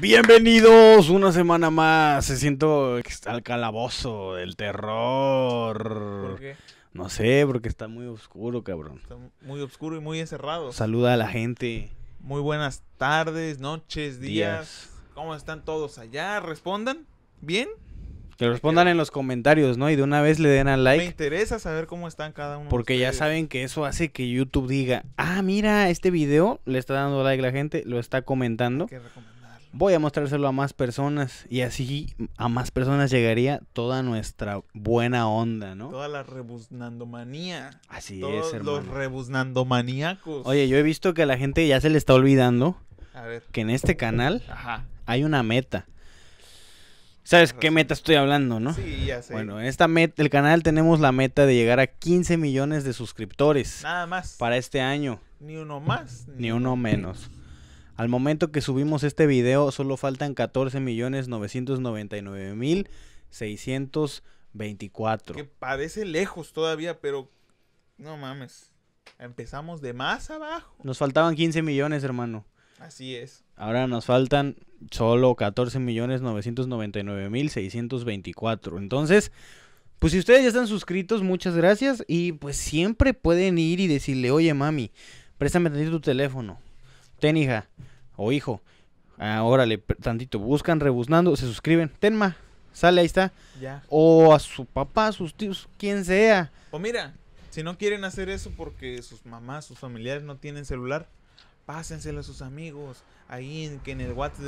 Bienvenidos una semana más. Se siento al calabozo del terror. ¿Por qué? No sé, porque está muy oscuro, cabrón. Está muy oscuro y muy encerrado. Saluda a la gente. Muy buenas tardes, noches, días. días. ¿Cómo están todos allá? ¿Respondan? ¿Bien? Que respondan en los comentarios, ¿no? Y de una vez le den al like. Me interesa saber cómo están cada uno. Porque ya saben que eso hace que YouTube diga, ah, mira, este video le está dando like la gente, lo está comentando. Voy a mostrárselo a más personas y así a más personas llegaría toda nuestra buena onda, ¿no? Toda la rebusnandomanía. Así es, hermano. Los rebusnandomaníacos. Oye, yo he visto que a la gente ya se le está olvidando que en este canal hay una meta. ¿Sabes qué meta estoy hablando, no? Sí, ya sé. Bueno, en esta meta, el canal tenemos la meta de llegar a 15 millones de suscriptores. Nada más. Para este año. Ni uno más. Ni, uno menos. Al momento que subimos este video, solo faltan 14 millones 999 mil 624. Que parece lejos todavía, pero no mames. Empezamos de más abajo. Nos faltaban 15 millones, hermano. Así es. Ahora nos faltan solo 14.999.624. Entonces, pues si ustedes ya están suscritos, muchas gracias. Y pues siempre pueden ir y decirle, oye mami, préstame tantito tu teléfono. Ten hija o hijo. Ahora, órale, tantito. Buscan, rebuznando, se suscriben. Tenma, sale, ahí está. Ya. O a su papá, a sus tíos, quien sea. O mira, si no quieren hacer eso porque sus mamás, sus familiares no tienen celular, pásenselo a sus amigos, ahí en, que en el WhatsApp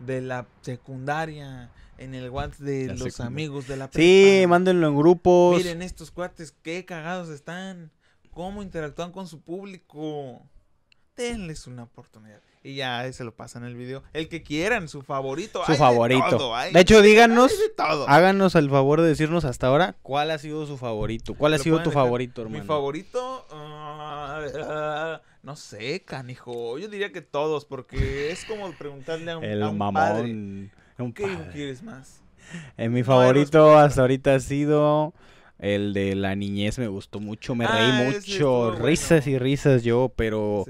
de la secundaria, en el WhatsApp de los amigos de la Sí, mándenlo en grupos. Miren estos cuates, qué cagados están, cómo interactúan con su público. Denles una oportunidad. Y ya se lo pasan el video. El que quieran, su favorito. Su favorito. De, hecho, díganos, háganos el favor de decirnos hasta ahora cuál ha sido su favorito. ¿Cuál ha sido tu favorito, hermano? Mi favorito, Ah, ah, ah. no sé, canijo. Yo diría que todos, porque es como preguntarle a un, el mamón, padre. ¿Qué quieres más? mi favorito hasta ahorita ha sido el de la niñez me gustó mucho, me reí mucho, risas y risas yo, pero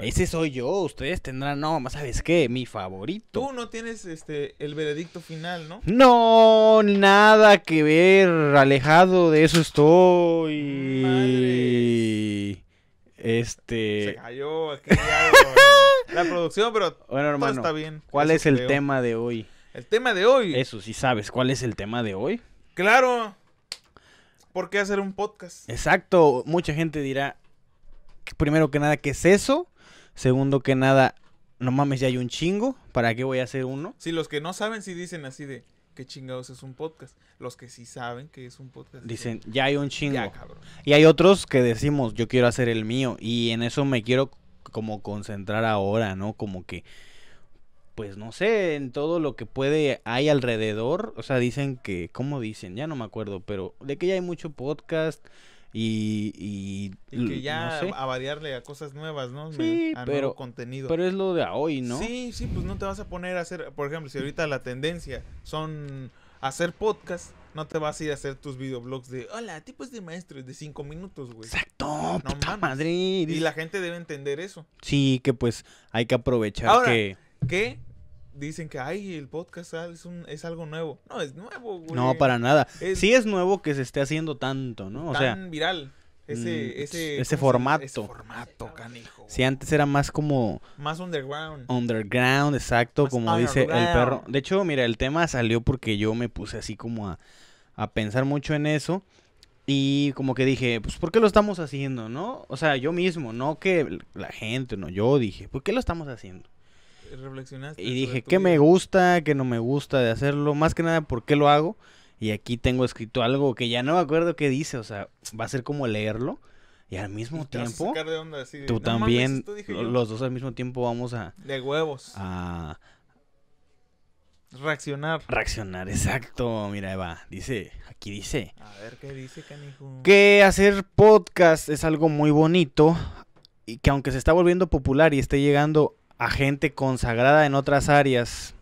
ese, soy yo, ustedes tendrán, no, más sabes qué, mi favorito. Tú no tienes este el veredicto final, ¿no? No, nada que ver, alejado de eso estoy. Este. Se cayó la producción, pero bueno, está bien. ¿Cuál es el tema de hoy? El tema de hoy. Eso, sí sabes, ¿cuál es el tema de hoy? Claro. ¿Por qué hacer un podcast? Exacto. Mucha gente dirá, primero que nada, ¿qué es eso? Segundo que nada, no mames, ya hay un chingo. ¿Para qué voy a hacer uno? Si los que no saben, si dicen así de, qué chingados es un podcast. Los que sí saben que es un podcast. Dicen, ya hay un chingo. y hay otros que decimos, yo quiero hacer el mío. Y en eso me quiero como concentrar ahora, ¿no? Como que, pues no sé, en todo lo que puede hay alrededor. O sea, dicen que, ¿cómo dicen? Ya no me acuerdo, pero de que ya hay mucho podcast y, y, que ya a variarle a cosas nuevas, ¿no? a nuevo contenido. Pero es lo de hoy, ¿no? Sí, sí, pues no te vas a poner a hacer, por ejemplo, si ahorita la tendencia son hacer podcast, no te vas a ir a hacer tus videoblogs de hola, tipos de maestros de cinco minutos, güey. Exacto, no puta madre. Y la gente debe entender eso. Sí, que pues hay que aprovechar Ahora, que dicen que, ay, el podcast ah, es, algo nuevo. No, es nuevo, güey. No, para nada. sí es nuevo que se esté haciendo tanto, ¿no? O tan sea, viral. Ese, mm, ese, ese formato. Ese formato, canijo. Si antes era más como. Más underground. Underground, exacto, como dice el perro. De hecho, mira, el tema salió porque yo me puse así como a, a pensar mucho en eso. Y como que dije, pues ¿por qué lo estamos haciendo, no? O sea, yo mismo, no que la gente, no, yo dije, ¿por qué lo estamos haciendo? Y dije, ¿qué me gusta? ¿Qué no me gusta de hacerlo? Más que nada, ¿por qué lo hago? Y aquí tengo escrito algo que ya no me acuerdo qué dice, o sea, va a ser como leerlo. Y al mismo tiempo, tú también, los dos al mismo tiempo vamos a... De huevos. A... Reaccionar. Reaccionar, exacto. Mira, Eva, dice, aquí dice. A ver qué dice, canijo. Que hacer podcast es algo muy bonito y que aunque se está volviendo popular y esté llegando a gente consagrada en otras áreas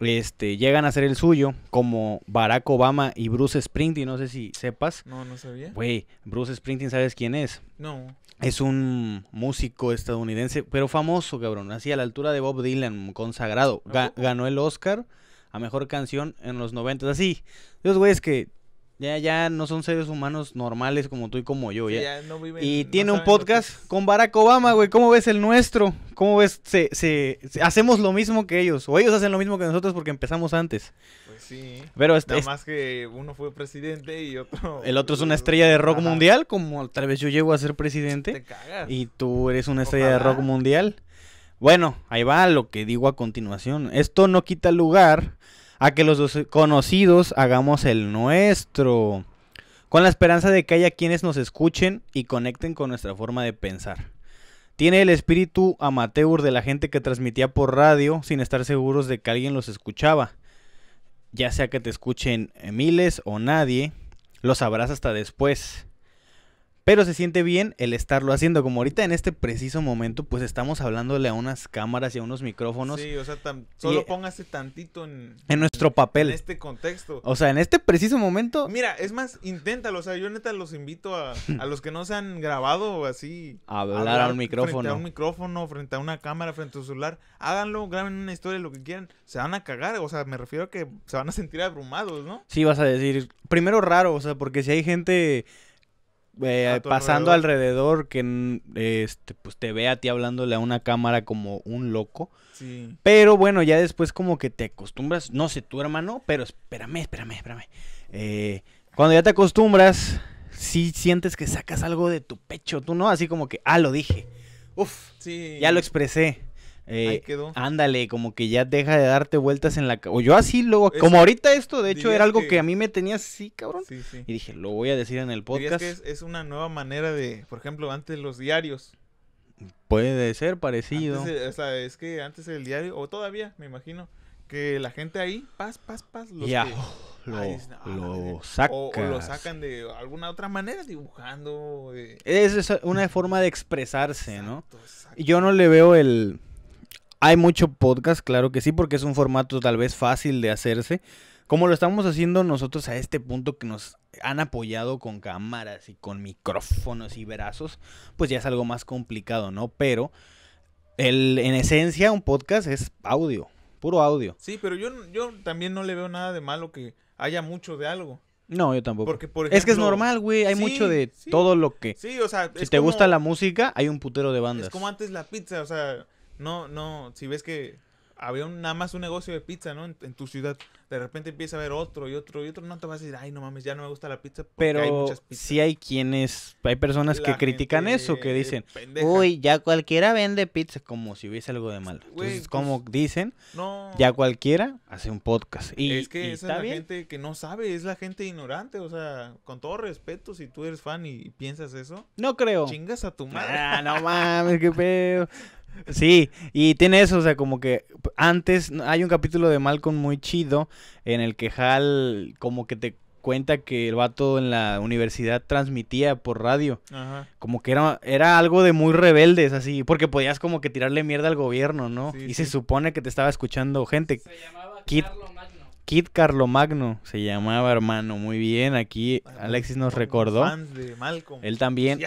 este, llegan a ser el suyo, como Barack Obama y Bruce Springsteen, no sé si sepas. No, no sabía. Güey, Bruce Springsteen, ¿sabes quién es? No. Es un músico estadounidense, pero famoso, cabrón, así a la altura de Bob Dylan, consagrado. ganó el Oscar a Mejor Canción en los 90, así. güey, es que ya, ya no son seres humanos normales como tú y como yo. ya. no y tiene un podcast con Barack Obama, güey. ¿Cómo ves el nuestro? ¿Cómo ves? Se, se, hacemos lo mismo que ellos. O ellos hacen lo mismo que nosotros porque empezamos antes. Pues sí. Pero este es, Nada más que uno fue presidente y otro. El otro es una estrella de rock mundial, como tal vez yo llego a ser presidente. Te cagas. Y tú eres una estrella de rock mundial. Bueno, ahí va lo que digo a continuación. Esto no quita lugar a que los conocidos hagamos el nuestro, con la esperanza de que haya quienes nos escuchen y conecten con nuestra forma de pensar. Tiene el espíritu amateur de la gente que transmitía por radio sin estar seguros de que alguien los escuchaba. Ya sea que te escuchen miles o nadie, los sabrás hasta después. Pero se siente bien el estarlo haciendo, como ahorita en este preciso momento, pues estamos hablándole a unas cámaras y a unos micrófonos. Sí, o sea, tan, solo e póngase tantito en... En nuestro papel. En este contexto. O sea, en este preciso momento... Mira, es más, inténtalo, o sea, yo neta los invito a, los que no se han grabado así... A hablar, a un micrófono. Frente a un micrófono, frente a una cámara, frente a un celular. Háganlo, graben una historia, lo que quieran. Se van a cagar, o sea, me refiero a que se van a sentir abrumados, ¿no? Sí, vas a decir, primero raro, o sea, porque si hay gente eh, pasando alrededor, que este, pues te ve a ti hablándole a una cámara como un loco. Pero bueno, ya después como que te acostumbras, no sé tu hermano, pero espérame, espérame, espérame. Eh, cuando ya te acostumbras, Si sientes que sacas algo de tu pecho, tú no, así como que, ah, lo dije. uff ya lo expresé. Eh, quedó. Ándale, como que ya deja de darte vueltas en la O yo así luego, como ahorita esto, de hecho, era algo que... a mí me tenía así, cabrón. Sí, sí. Y dije, lo voy a decir en el podcast. es, una nueva manera de, por ejemplo, antes los diarios. Puede ser parecido. Eh, o sea, es que antes el diario, o todavía, me imagino, que la gente ahí, paz, paz, paz, los lo, ah, O, lo sacan de alguna otra manera, dibujando. Es, una forma de expresarse, ¿no? Y Yo no le veo el hay mucho podcast, claro que sí, porque es un formato tal vez fácil de hacerse. Como lo estamos haciendo nosotros a este punto que nos han apoyado con cámaras y con micrófonos y brazos, pues ya es algo más complicado, ¿no? Pero el, en esencia un podcast es audio, puro audio. Sí, pero yo, yo también no le veo nada de malo que haya mucho de algo. No, yo tampoco. Porque, es que es normal, güey. Hay mucho de todo lo que. Sí, o sea. Si te gusta la música, hay un putero de bandas. Es como antes la pizza, o sea. No, no, si ves que había un, nada más un negocio de pizza, ¿no? En, tu ciudad, de repente empieza a haber otro y otro y otro, no te vas a decir, ay, no mames, ya no me gusta la pizza. Pero si sí hay quienes, hay personas que critican eso, que dicen, uy, ya cualquiera vende pizza, como si hubiese algo de malo. Entonces, pues, como dicen, no. ya cualquiera hace un podcast. Y, es que es la gente que no sabe, es la gente ignorante, o sea, con todo respeto, si tú eres fan y, piensas eso, no creo. Chingas a tu ah, madre. no mames, qué pedo. Sí, y tiene eso, o sea, como que antes hay un capítulo de Malcolm muy chido en el que Hal como que te cuenta que el vato en la universidad transmitía por radio. Como que era, era algo de muy rebeldes, así, porque podías como que tirarle mierda al gobierno, ¿no? y se supone que te estaba escuchando gente. Se llamaba Kid, Carlomagno. Kid se llamaba, hermano. Muy bien, aquí Alexis nos recordó. Fans de Él también.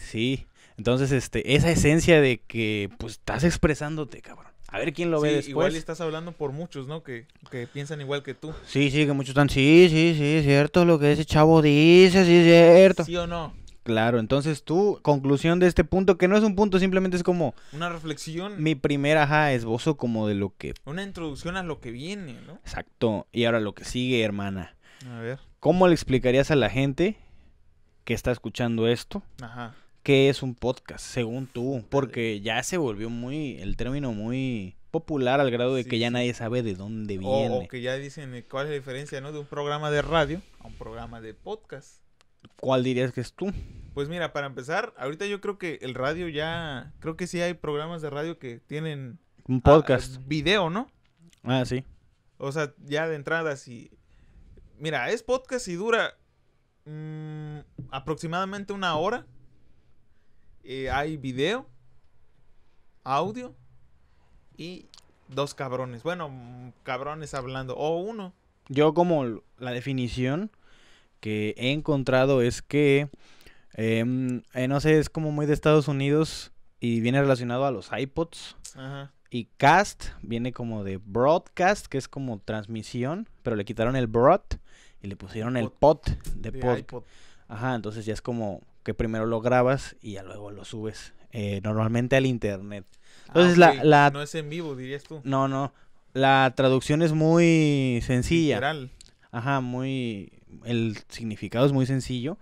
Sí. Entonces, este, esa esencia de que pues estás expresándote, cabrón. A ver quién lo ve después. Igual estás hablando por muchos, ¿no? Que, piensan igual que tú. Sí, sí, que muchos están, sí, sí, sí, cierto, lo que ese chavo dice, sí, es cierto. ¿Sí o no? Claro, entonces tú conclusión de este punto, que no es un punto, simplemente es como... Una reflexión. Mi primera, ajá, esbozo como de lo que... Una introducción a lo que viene, ¿no? Exacto. Y ahora lo que sigue, hermana. A ver. ¿Cómo le explicarías a la gente que está escuchando esto? Ajá qué es un podcast, según tú, porque ya se volvió muy, el término muy popular al grado de que ya nadie sabe de dónde viene. O, que ya dicen eh, cuál es la diferencia, ¿no? De un programa de radio a un programa de podcast. ¿Cuál dirías que es tú? Pues mira, para empezar, ahorita yo creo que el radio ya, creo que sí hay programas de radio que tienen... Un ah, podcast. Ah, video, ¿no? Ah, sí. O sea, ya de entrada, si... Mira, es podcast y dura mm, aproximadamente una hora eh, hay video, audio y dos cabrones. Bueno, cabrones hablando, o uno. Yo como la definición que he encontrado es que, em, eh, no sé, es como muy de Estados Unidos y viene relacionado a los iPods. Ajá. Y cast viene como de broadcast, que es como transmisión, pero le quitaron el broad y le pusieron el pod. de, pod. Ajá, entonces ya es como que primero lo grabas y ya luego lo subes. Eh, normalmente al internet. Ah, Entonces la, No es en vivo, dirías tú. No, no. La traducción es muy sencilla. General. Ajá, muy... El significado es muy sencillo.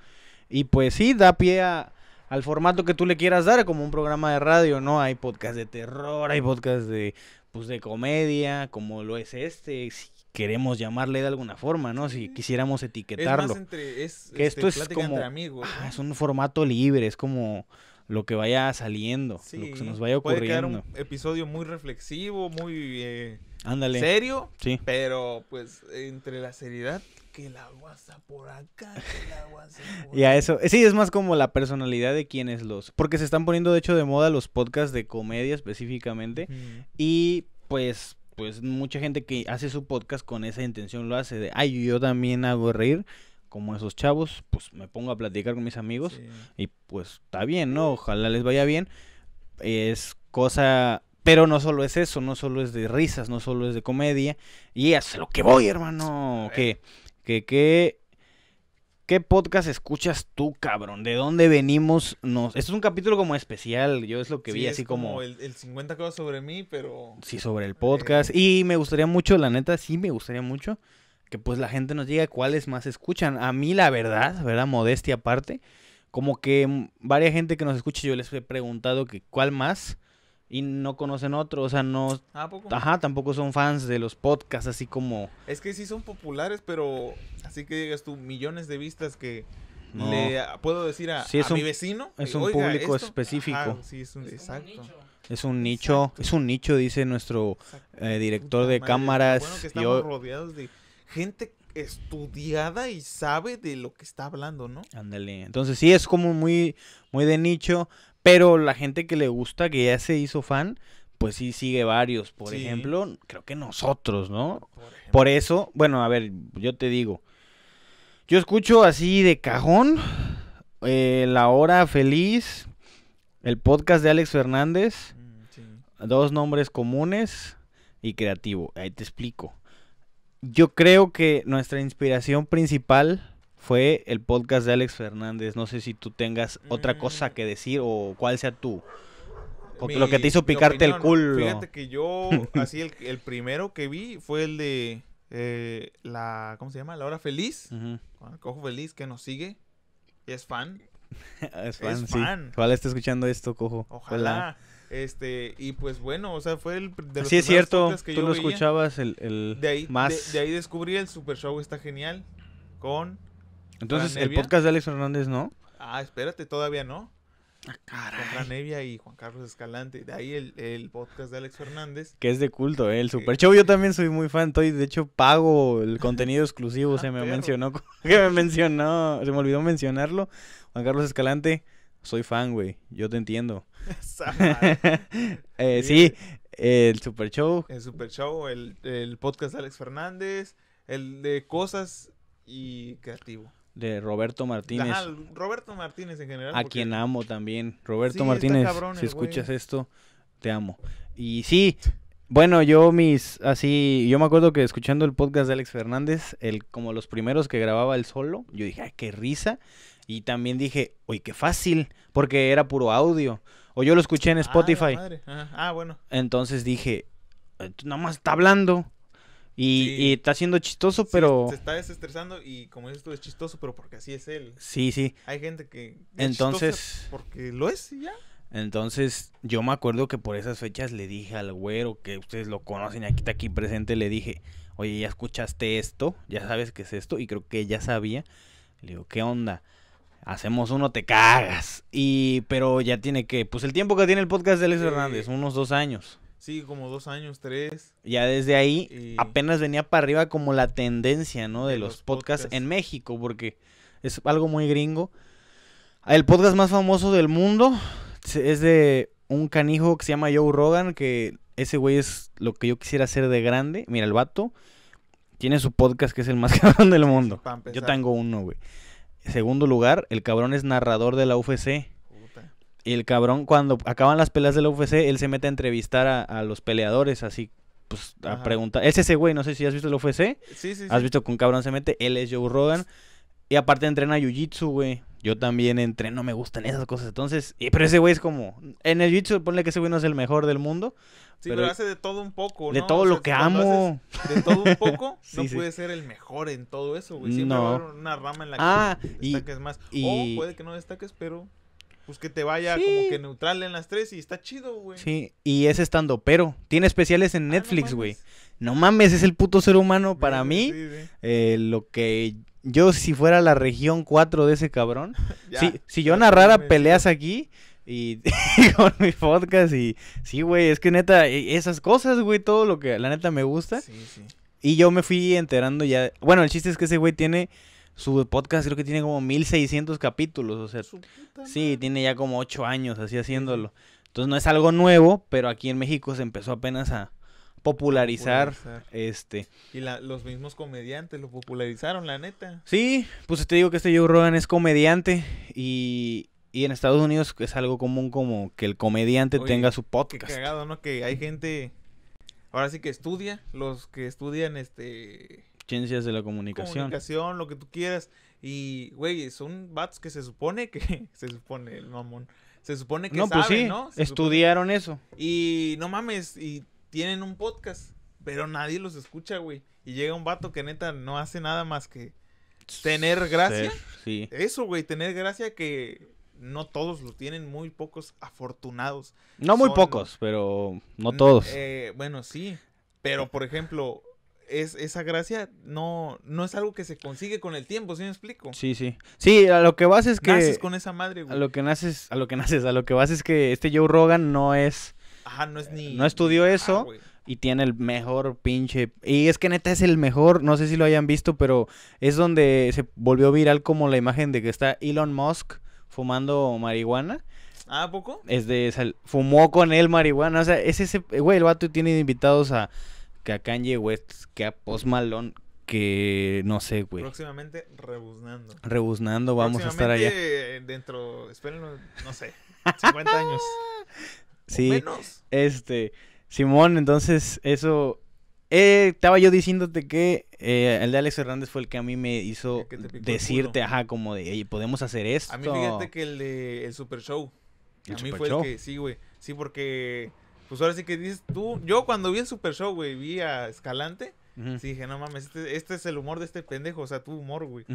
Y pues sí, da pie al formato que tú le quieras dar, como un programa de radio, ¿no? Hay podcast de terror, hay podcast de, pues, de comedia, como lo es este queremos llamarle de alguna forma, ¿no? Si quisiéramos etiquetarlo. Es más entre, esto este, es como amigos, ah, es un formato libre, es como lo que vaya saliendo, lo que se nos vaya ocurriendo. Puede un episodio muy reflexivo, muy eh, Ándale. serio, sí. pero pues entre la seriedad que la guasa por acá, que la guasa por Y a eso, eh, sí, es más como la personalidad de quienes los, porque se están poniendo de hecho de moda los podcasts de comedia específicamente y pues pues mucha gente que hace su podcast con esa intención lo hace de, ay, yo también hago reír como esos chavos, pues me pongo a platicar con mis amigos y pues está bien, ¿no? Ojalá les vaya bien. Es cosa, pero no solo es eso, no solo es de risas, no solo es de comedia y es lo que voy, hermano, que que que ¿Qué podcast escuchas tú, cabrón? ¿De dónde venimos? nos esto es un capítulo como especial, yo es lo que vi, así como... el, el, 50 cosas sobre mí, pero... Sí, sobre el podcast. Eh. Y me gustaría mucho, la neta, sí me gustaría mucho que pues la gente nos diga cuáles más escuchan. A mí, la verdad, ¿verdad? Modestia aparte, como que varias gente que nos escucha yo les he preguntado que cuál más y no conocen otro, o sea, no... Ajá, tampoco son fans de los podcasts, así como... Es que sí son populares, pero así que digas tú, millones de vistas que... Le puedo decir a, mi vecino. Es un público específico. sí, es un, nicho. Es un nicho, dice nuestro eh, director de cámaras. estamos rodeados de gente estudiada y sabe de lo que está hablando, ¿no? Ándale. Entonces sí es como muy, muy de nicho, pero la gente que le gusta, que ya se hizo fan, pues sí sigue varios. Por ejemplo, creo que nosotros, ¿no? Por, eso, bueno, a ver, yo te digo. Yo escucho así de cajón eh, La Hora Feliz, el podcast de Alex Fernández, mm, dos nombres comunes y creativo. Ahí te explico. Yo creo que nuestra inspiración principal fue el podcast de Alex Fernández. No sé si tú tengas otra cosa mm. que decir o cuál sea tú. lo que te hizo picarte el culo. Fíjate que yo, así, el, el primero que vi fue el de eh, la, ¿cómo se llama? La hora feliz. cojo feliz que nos sigue. Es fan. es fan, es sí. fan. Ojalá esté escuchando esto, cojo. Ojalá. Este, y pues bueno, o sea, fue el de Sí, es cierto, que tú lo escuchabas el, el, de ahí, más. de ahí descubrí el Super Show, está genial, con entonces, el podcast de Alex Fernández, ¿no? Ah, espérate, todavía no. Ah, caray. Contra Nevia y Juan Carlos Escalante. De ahí el, podcast de Alex Fernández. Que es de culto, ¿eh? El Super Show. Yo también soy muy fan. Estoy, de hecho, pago el contenido exclusivo. Ah, se me mencionó. Que me mencionó. Se me olvidó mencionarlo. Juan Carlos Escalante, soy fan, güey. Yo te entiendo. eh, sí, el Super Show. El Super Show, el, el podcast de Alex Fernández. El de cosas y creativo de Roberto Martínez. Roberto Martínez en general. A quien amo también. Roberto Martínez, si escuchas esto, te amo. Y sí, bueno, yo mis, así, yo me acuerdo que escuchando el podcast de Alex Fernández, el, como los primeros que grababa el solo, yo dije, ay, qué risa. Y también dije, uy, qué fácil, porque era puro audio. O yo lo escuché en ah, Spotify. Ah, bueno. Entonces dije, eh, nada más está hablando. Y, está siendo chistoso, pero... se está desestresando y como dices tú, es chistoso, pero porque así es él. Sí, sí. Hay gente que... Entonces... Porque lo es ya. Entonces, yo me acuerdo que por esas fechas le dije al güero, que ustedes lo conocen, aquí está aquí presente, le dije, oye, ya escuchaste esto, ya sabes qué es esto, y creo que ya sabía. Le digo, ¿qué onda? Hacemos uno, te cagas. Y, pero ya tiene que, pues el tiempo que tiene el podcast de Alex Hernández, unos dos años. Sí, como dos años, tres. Ya desde ahí apenas venía para arriba como la tendencia, ¿no? De, los, podcasts, en México, porque es algo muy gringo. El podcast más famoso del mundo es de un canijo que se llama Joe Rogan, que ese güey es lo que yo quisiera hacer de grande. Mira, el vato tiene su podcast que es el más cabrón del mundo. yo tengo uno, güey. Segundo lugar, el cabrón es narrador de la UFC. Y el cabrón, cuando acaban las peleas de la UFC, él se mete a entrevistar a, los peleadores, así, pues, a preguntar. Es ese güey, no sé si has visto la UFC. Sí, sí. Has visto que un cabrón se mete, él es Joe Rogan. Y aparte entrena Jiu-Jitsu, güey. Yo también entreno, me gustan esas cosas. Entonces, pero ese güey es como. En el jiu-jitsu, ponle que ese güey no es el mejor del mundo. Sí, pero, hace de todo un poco, ¿no? De todo lo que amo. De todo un poco, no puede ser el mejor en todo eso, güey. Siempre va a una rama en la que ah, destaques más. O puede que no destaques, pero pues que te vaya como que neutral en las tres y está chido, güey. Sí, y es estando, pero tiene especiales en ah, Netflix, güey. No, mames, es el puto ser humano para mí. Eh, lo que yo si fuera la región 4 de ese cabrón. si, yo narrara peleas aquí y con mi podcast y sí, güey, es que neta, e, esas cosas, güey, todo lo que la neta me gusta. Sí, sí. Y yo me fui enterando ya. Bueno, el chiste es que ese güey tiene su podcast creo que tiene como 1600 capítulos, o sea, sí, tiene ya como 8 años así haciéndolo. Entonces no es algo nuevo, pero aquí en México se empezó apenas a popularizar, este. Y la, los mismos comediantes lo popularizaron, la neta. Sí, pues te digo que este Joe Rogan es comediante y, y en Estados Unidos es algo común como que el comediante tenga su podcast. Qué cagado, ¿no? Que hay gente ahora sí que estudia, los que estudian este ciencias de la comunicación. Comunicación, lo que tú quieras. Y, güey, son vatos que se supone que. Se supone, el mamón. Se supone que no, pues saben, pues ¿no? estudiaron eso. Y no mames, y tienen un podcast, pero nadie los escucha, güey. Y llega un vato que neta no hace nada más que tener gracia. sí. Eso, güey, tener gracia que no todos lo tienen, muy pocos afortunados. No muy pocos, pero no todos. Eh, bueno, sí. Pero, por ejemplo, es, esa gracia no, no es algo que se consigue con el tiempo, ¿sí me explico? Sí, sí. Sí, a lo que vas es que... Naces con esa madre, güey. A lo que naces, a lo que naces, a lo que vas es que este Joe Rogan no es... Ajá, no es ni... No estudió eso. Ah, y tiene el mejor pinche. Y es que neta es el mejor, no sé si lo hayan visto, pero es donde se volvió viral como la imagen de que está Elon Musk fumando marihuana. ¿Ah, poco? Es de. Fumó con él marihuana. O sea, es ese. Güey, el vato tiene invitados a que a Kanye West, que a Post Malone, que no sé, güey. Próximamente rebuznando. Rebuznando, vamos a estar allá. Dentro, espérenlo, no sé, 50 años. sí. Este, Simón, entonces eso eh, estaba yo diciéndote que eh, el de Alex Hernández fue el que a mí me hizo decirte, ajá, como de, podemos hacer esto. A mí fíjate que el de el Super Show. a mí fue el que sí, güey. Sí, porque pues ahora sí que dices tú, yo cuando vi el Super Show, güey, vi a Escalante, sí dije, no mames, este, este, es el humor de este pendejo, o sea, tu humor, güey.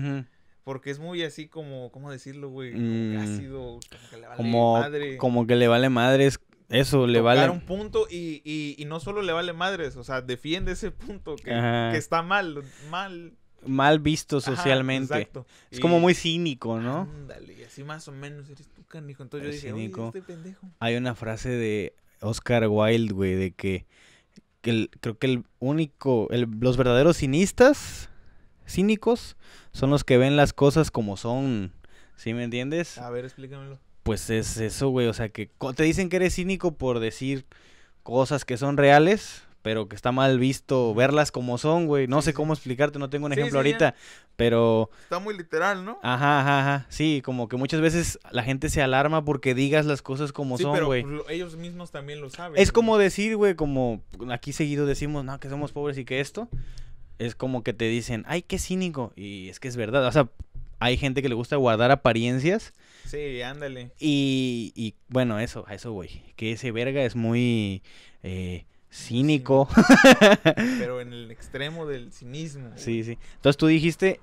Porque es muy así como, ¿cómo decirlo, güey? Mm. Ácido, como que le vale madre. Como que le vale madres. Eso, le vale. vale. un punto y, y, no solo le vale madres, o sea, defiende ese punto que, está mal, mal mal visto socialmente. exacto. Es como muy cínico, ¿no? Ándale, así más o menos eres tú, canijo. Entonces yo dije, cínico. este pendejo. Hay una frase de Oscar Wilde, güey, de que, creo que el único, los verdaderos cinistas, cínicos, son los que ven las cosas como son, ¿sí me entiendes? A ver, explícamelo. Pues es eso, güey, o sea, que te dicen que eres cínico por decir cosas que son reales, pero que está mal visto verlas como son, güey. No sé cómo explicarte, no tengo un ejemplo ahorita, pero... Está muy literal, ¿no? Ajá, ajá, ajá. Sí, como que muchas veces la gente se alarma porque digas las cosas como son, güey. Ellos mismos también lo saben. Es como decir, güey, como aquí seguido decimos, no, que somos pobres y que esto. Es como que te dicen, ay, qué cínico. Y es que es verdad, o sea, hay gente que le gusta guardar apariencias. Sí, ándale. Y, bueno, eso, a eso güey. Que ese verga es muy... Eh, cínico. pero en el extremo del cinismo. Sí, sí. Entonces tú dijiste,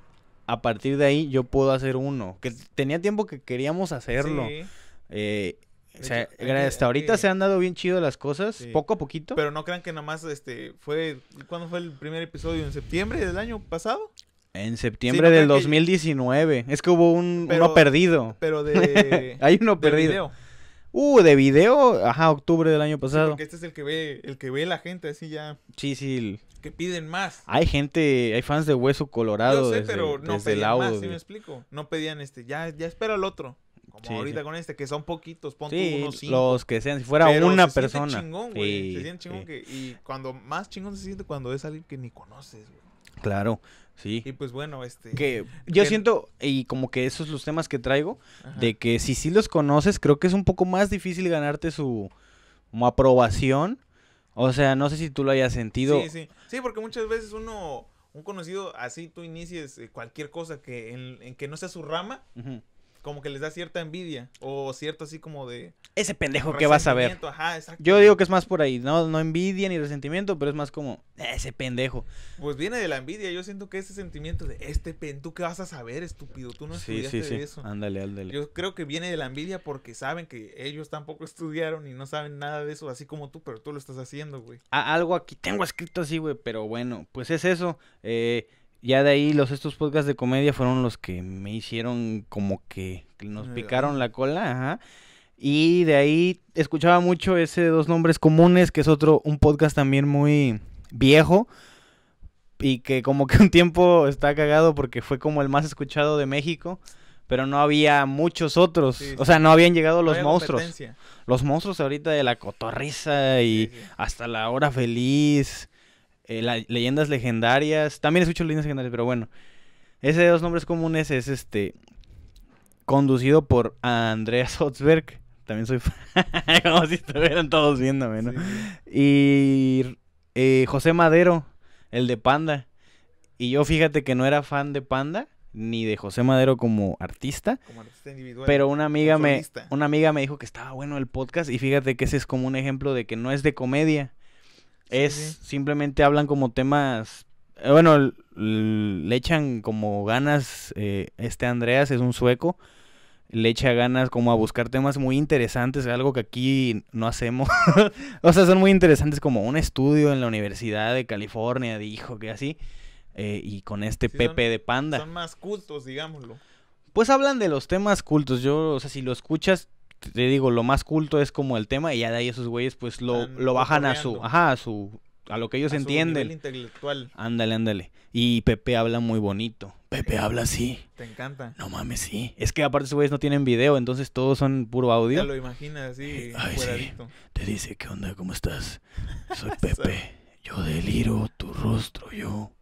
a partir de ahí yo puedo hacer uno. Que tenía tiempo que queríamos hacerlo. Eh, o sea, hasta ahorita se han dado bien chido las cosas, poco a poquito. Pero no crean que nada más este fue ¿cuándo fue el primer episodio? ¿En septiembre del año pasado? En septiembre del 2019. Es que hubo un, uno perdido. Pero de Hay uno perdido. Uh, de video, ajá, octubre del año pasado. Sí, porque este es el que ve, el que ve la gente así ya. Sí, sí. Que piden más. Hay gente, hay fans de Hueso Colorado. Yo sé, pero no pedían más, ¿sí me explico. No pedían este, ya, ya espera el otro. Como ahorita con este, que son poquitos, pon unos cinco. los que sean, si fuera pero una se persona. chingón, güey. se siente chingón que, y cuando más chingón se siente cuando es alguien que ni conoces, güey. Claro. Sí. Y pues bueno, este... Que yo siento, y como que esos son los temas que traigo, de que si sí los conoces, creo que es un poco más difícil ganarte su aprobación. O sea, no sé si tú lo hayas sentido. Sí, sí. Sí, porque muchas veces uno, un conocido, así tú inicies eh, cualquier cosa que en, que no sea su rama, como que les da cierta envidia o cierto así como de... Ese pendejo que vas a ver. Yo digo que es más por ahí, no, no envidia ni resentimiento, pero es más como eh, ese pendejo. Pues viene de la envidia, yo siento que ese sentimiento de este pendejo, ¿tú qué vas a saber, estúpido? Tú no sí, estudiaste sí, sí. eso. Ándale, ándale. Yo creo que viene de la envidia porque saben que ellos tampoco estudiaron y no saben nada de eso, así como tú, pero tú lo estás haciendo, güey. algo aquí tengo escrito así, güey, pero bueno, pues es eso. Eh ya de ahí los estos podcasts de comedia fueron los que me hicieron como que nos picaron la cola, Y de ahí escuchaba mucho ese de dos nombres comunes, que es otro, un podcast también muy viejo. Y que como que un tiempo está cagado porque fue como el más escuchado de México. Pero no había muchos otros. O sea, no habían llegado los monstruos. Los monstruos ahorita de la cotorriza y hasta la hora feliz. Eh, leyendas legendarias. También escucho leyendas legendarias, pero bueno. Ese de los nombres comunes es este. Conducido por Andreas Hotzberg. También soy. Como si estuvieran todos viéndome, ¿no? Y eh, José Madero, el de Panda. Y yo fíjate que no era fan de Panda ni de José Madero como artista. Como artista individual. Pero una amiga, me, una amiga me dijo que estaba bueno el podcast y fíjate que ese es como un ejemplo de que no es de comedia, es simplemente hablan como temas. Eh, bueno, le echan como ganas. Eh, este Andreas es un sueco. Le echa ganas como a buscar temas muy interesantes, algo que aquí no hacemos. o sea, son muy interesantes, como un estudio en la Universidad de California, dijo que así. Eh, y con este Pepe de Panda. Son más cultos, digámoslo. Pues hablan de los temas cultos. Yo, o sea, si lo escuchas, te digo, lo más culto es como el tema y ya de ahí esos güeyes pues lo, bajan a su, ajá, a su, a lo que ellos entienden. Su intelectual. Ándale, ándale. Y Pepe habla muy bonito. Pepe habla así. Te encanta. No mames, sí. Es que aparte esos güeyes no tienen video, entonces todos son puro audio. Te lo imaginas sí. Eh, te dice, ¿qué onda? ¿Cómo estás? Soy Pepe. yo deliro tu rostro, yo.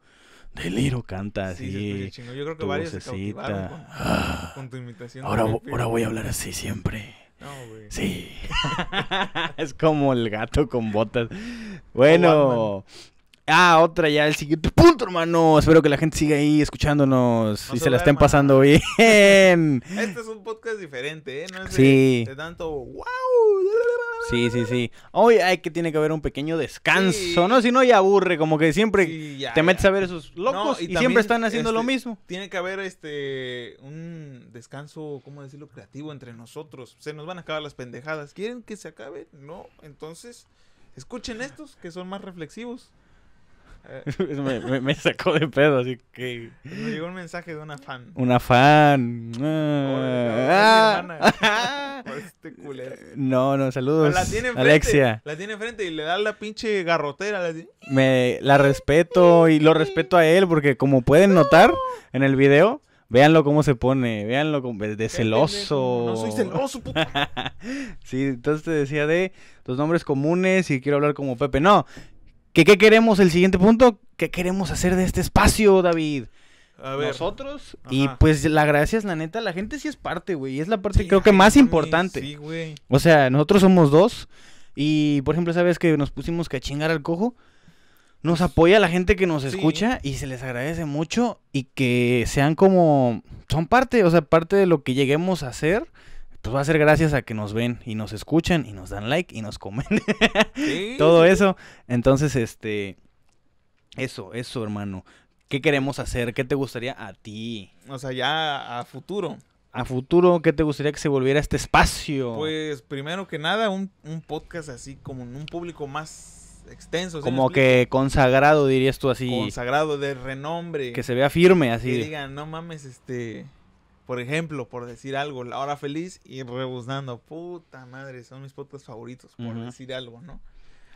Deliro canta así. Yo creo que varios se ah. con tu Ahora, ahora voy a hablar así siempre. Sí. es como el gato con botas. Bueno, Ah, otra ya, el siguiente punto, hermano. Espero que la gente siga ahí escuchándonos y se, la estén pasando bien. Este es un podcast diferente, ¿eh? sí. de, tanto wow. Sí, sí, sí. Hoy hay que tiene que haber un pequeño descanso, ¿no? Si no, ya aburre, como que siempre te metes a ver esos locos y, siempre están haciendo lo este, mismo. Tiene que haber este un descanso, ¿cómo decirlo? Creativo entre nosotros. Se nos van a acabar las pendejadas. ¿Quieren que se acabe? No, entonces escuchen estos que son más reflexivos. me, sacó de pedo, así que. Pues me llegó un mensaje de una fan. Una fan. Ah. No, no, saludos. La tiene Alexia. La tiene enfrente y le da la pinche garrotera. me, la respeto y lo respeto a él porque, como pueden notar en el video. Véanlo cómo se pone, véanlo de celoso. No soy celoso, puto. sí, entonces te decía de los nombres comunes y quiero hablar como Pepe. No, ¿Qué, queremos? El siguiente punto, ¿qué queremos hacer de este espacio, David? A ver. Nosotros. Y pues la gracia es la neta, la gente sí es parte, güey. Es la parte creo que más importante. Sí, güey. O sea, nosotros somos dos. Y por ejemplo, sabes que nos pusimos que a chingar al cojo. Nos apoya la gente que nos escucha y se les agradece mucho y que sean como. Son parte, o sea, parte de lo que lleguemos a hacer pues va a ser gracias a que nos ven y nos escuchan y nos dan like y nos comenten. Todo eso. Entonces, este, eso, eso, hermano. ¿Qué queremos hacer? ¿Qué te gustaría a ti? O sea, ya a futuro. A futuro, ¿qué te gustaría que se volviera este espacio? Pues primero que nada, un, podcast así como en un público más extenso. como que consagrado, dirías tú así. Consagrado, de renombre. Que se vea firme así. Que digan, no mames, este por ejemplo, por decir algo, La Hora Feliz y Rebuznando. Puta madre, son mis podcasts favoritos, por decir algo, ¿no?